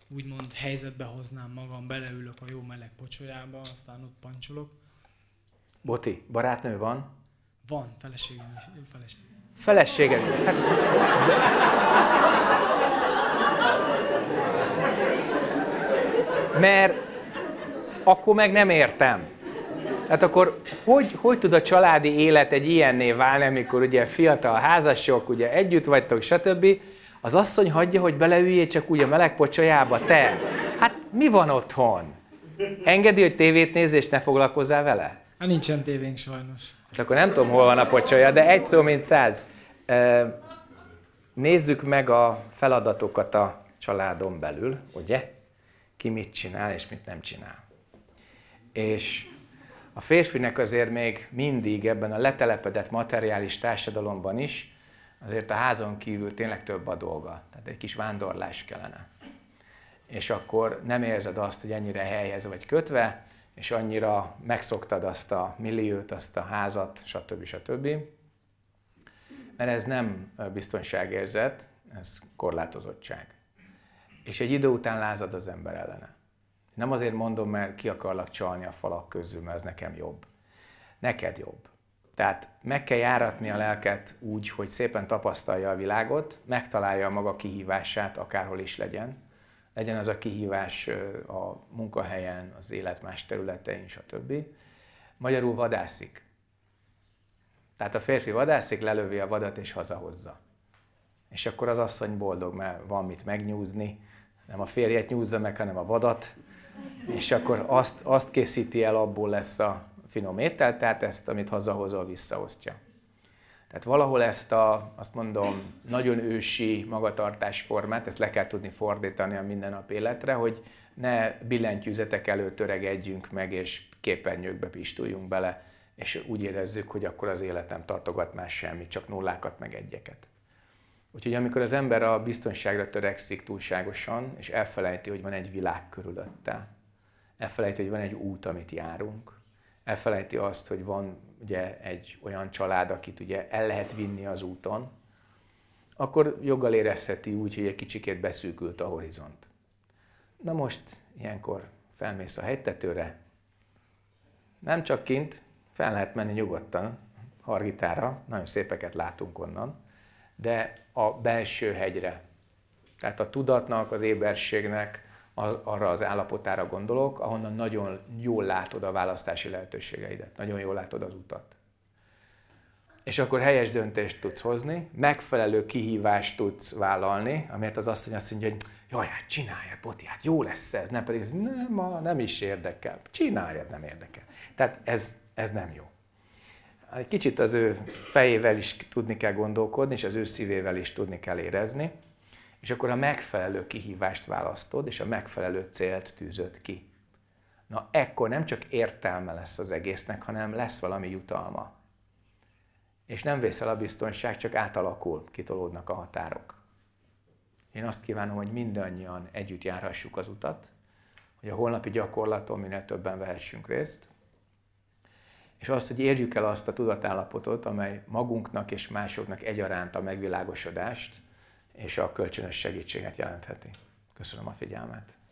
[SPEAKER 2] úgymond helyzetbe hoznám magam, beleülök a jó meleg pocsolyába, aztán ott pancsolok.
[SPEAKER 1] Boti, barátnő van? Van, feleségem is. Feleségem. Feleségem. Hát- mert akkor meg nem értem. Tehát akkor hogy, hogy tud a családi élet egy ilyenné válni, amikor ugye fiatal házasok, ugye együtt vagytok, stb. Az asszony hagyja, hogy beleüljél csak úgy a meleg pocsajába, te. Hát mi van otthon? Engedi, hogy tévét néz és ne foglalkozzál vele?
[SPEAKER 2] Hát nincsen tévénk sajnos.
[SPEAKER 1] Hát akkor nem tudom, hol van a pocsaja, de egy szó, mint száz. Nézzük meg a feladatokat a családon belül, ugye? ki mit csinál és mit nem csinál. És a férfinek azért még mindig ebben a letelepedett materiális társadalomban is azért a házon kívül tényleg több a dolga. Tehát egy kis vándorlás kellene. És akkor nem érzed azt, hogy ennyire helyhez vagy kötve, és annyira megszoktad azt a milliót, azt a házat, stb. stb. Mert ez nem biztonságérzet, ez korlátozottság. És egy idő után lázad az ember ellene. Nem azért mondom, mert ki akarlak csalni a falak közül, mert ez nekem jobb. Neked jobb. Tehát meg kell járatni a lelket úgy, hogy szépen tapasztalja a világot, megtalálja a maga kihívását, akárhol is legyen. Legyen az a kihívás a munkahelyen, az élet más területein, stb. Magyarul vadászik. Tehát a férfi vadászik, lelövi a vadat és hazahozza és akkor az asszony boldog, mert van mit megnyúzni, nem a férjet nyúzza meg, hanem a vadat, és akkor azt, azt készíti el, abból lesz a finom étel, tehát ezt, amit hazahozol, visszaosztja. Tehát valahol ezt a, azt mondom, nagyon ősi magatartásformát, ezt le kell tudni fordítani a mindennap életre, hogy ne billentyűzetek előtt öregedjünk meg, és képernyőkbe pistuljunk bele, és úgy érezzük, hogy akkor az életem tartogat más semmit, csak nullákat meg egyeket. Úgyhogy amikor az ember a biztonságra törekszik túlságosan, és elfelejti, hogy van egy világ körülötte, elfelejti, hogy van egy út, amit járunk, elfelejti azt, hogy van ugye egy olyan család, akit ugye el lehet vinni az úton, akkor joggal érezheti úgy, hogy egy kicsikét beszűkült a horizont. Na most ilyenkor felmész a hegytetőre, nem csak kint, fel lehet menni nyugodtan, Hargitára, nagyon szépeket látunk onnan, de a belső hegyre. Tehát a tudatnak, az éberségnek az, arra az állapotára gondolok, ahonnan nagyon jól látod a választási lehetőségeidet, nagyon jól látod az utat. És akkor helyes döntést tudsz hozni, megfelelő kihívást tudsz vállalni, amiért az asszony azt mondja, hogy jaj, hát csinálja, botját, jó lesz ez, nem pedig, nem, ma nem is érdekel, csináljad, nem érdekel. Tehát ez, ez nem jó egy kicsit az ő fejével is tudni kell gondolkodni, és az ő szívével is tudni kell érezni, és akkor a megfelelő kihívást választod, és a megfelelő célt tűzöd ki. Na ekkor nem csak értelme lesz az egésznek, hanem lesz valami jutalma. És nem vészel a biztonság, csak átalakul, kitolódnak a határok. Én azt kívánom, hogy mindannyian együtt járhassuk az utat, hogy a holnapi gyakorlaton minél többen vehessünk részt, és azt, hogy érjük el azt a tudatállapotot, amely magunknak és másoknak egyaránt a megvilágosodást és a kölcsönös segítséget jelentheti. Köszönöm a figyelmet!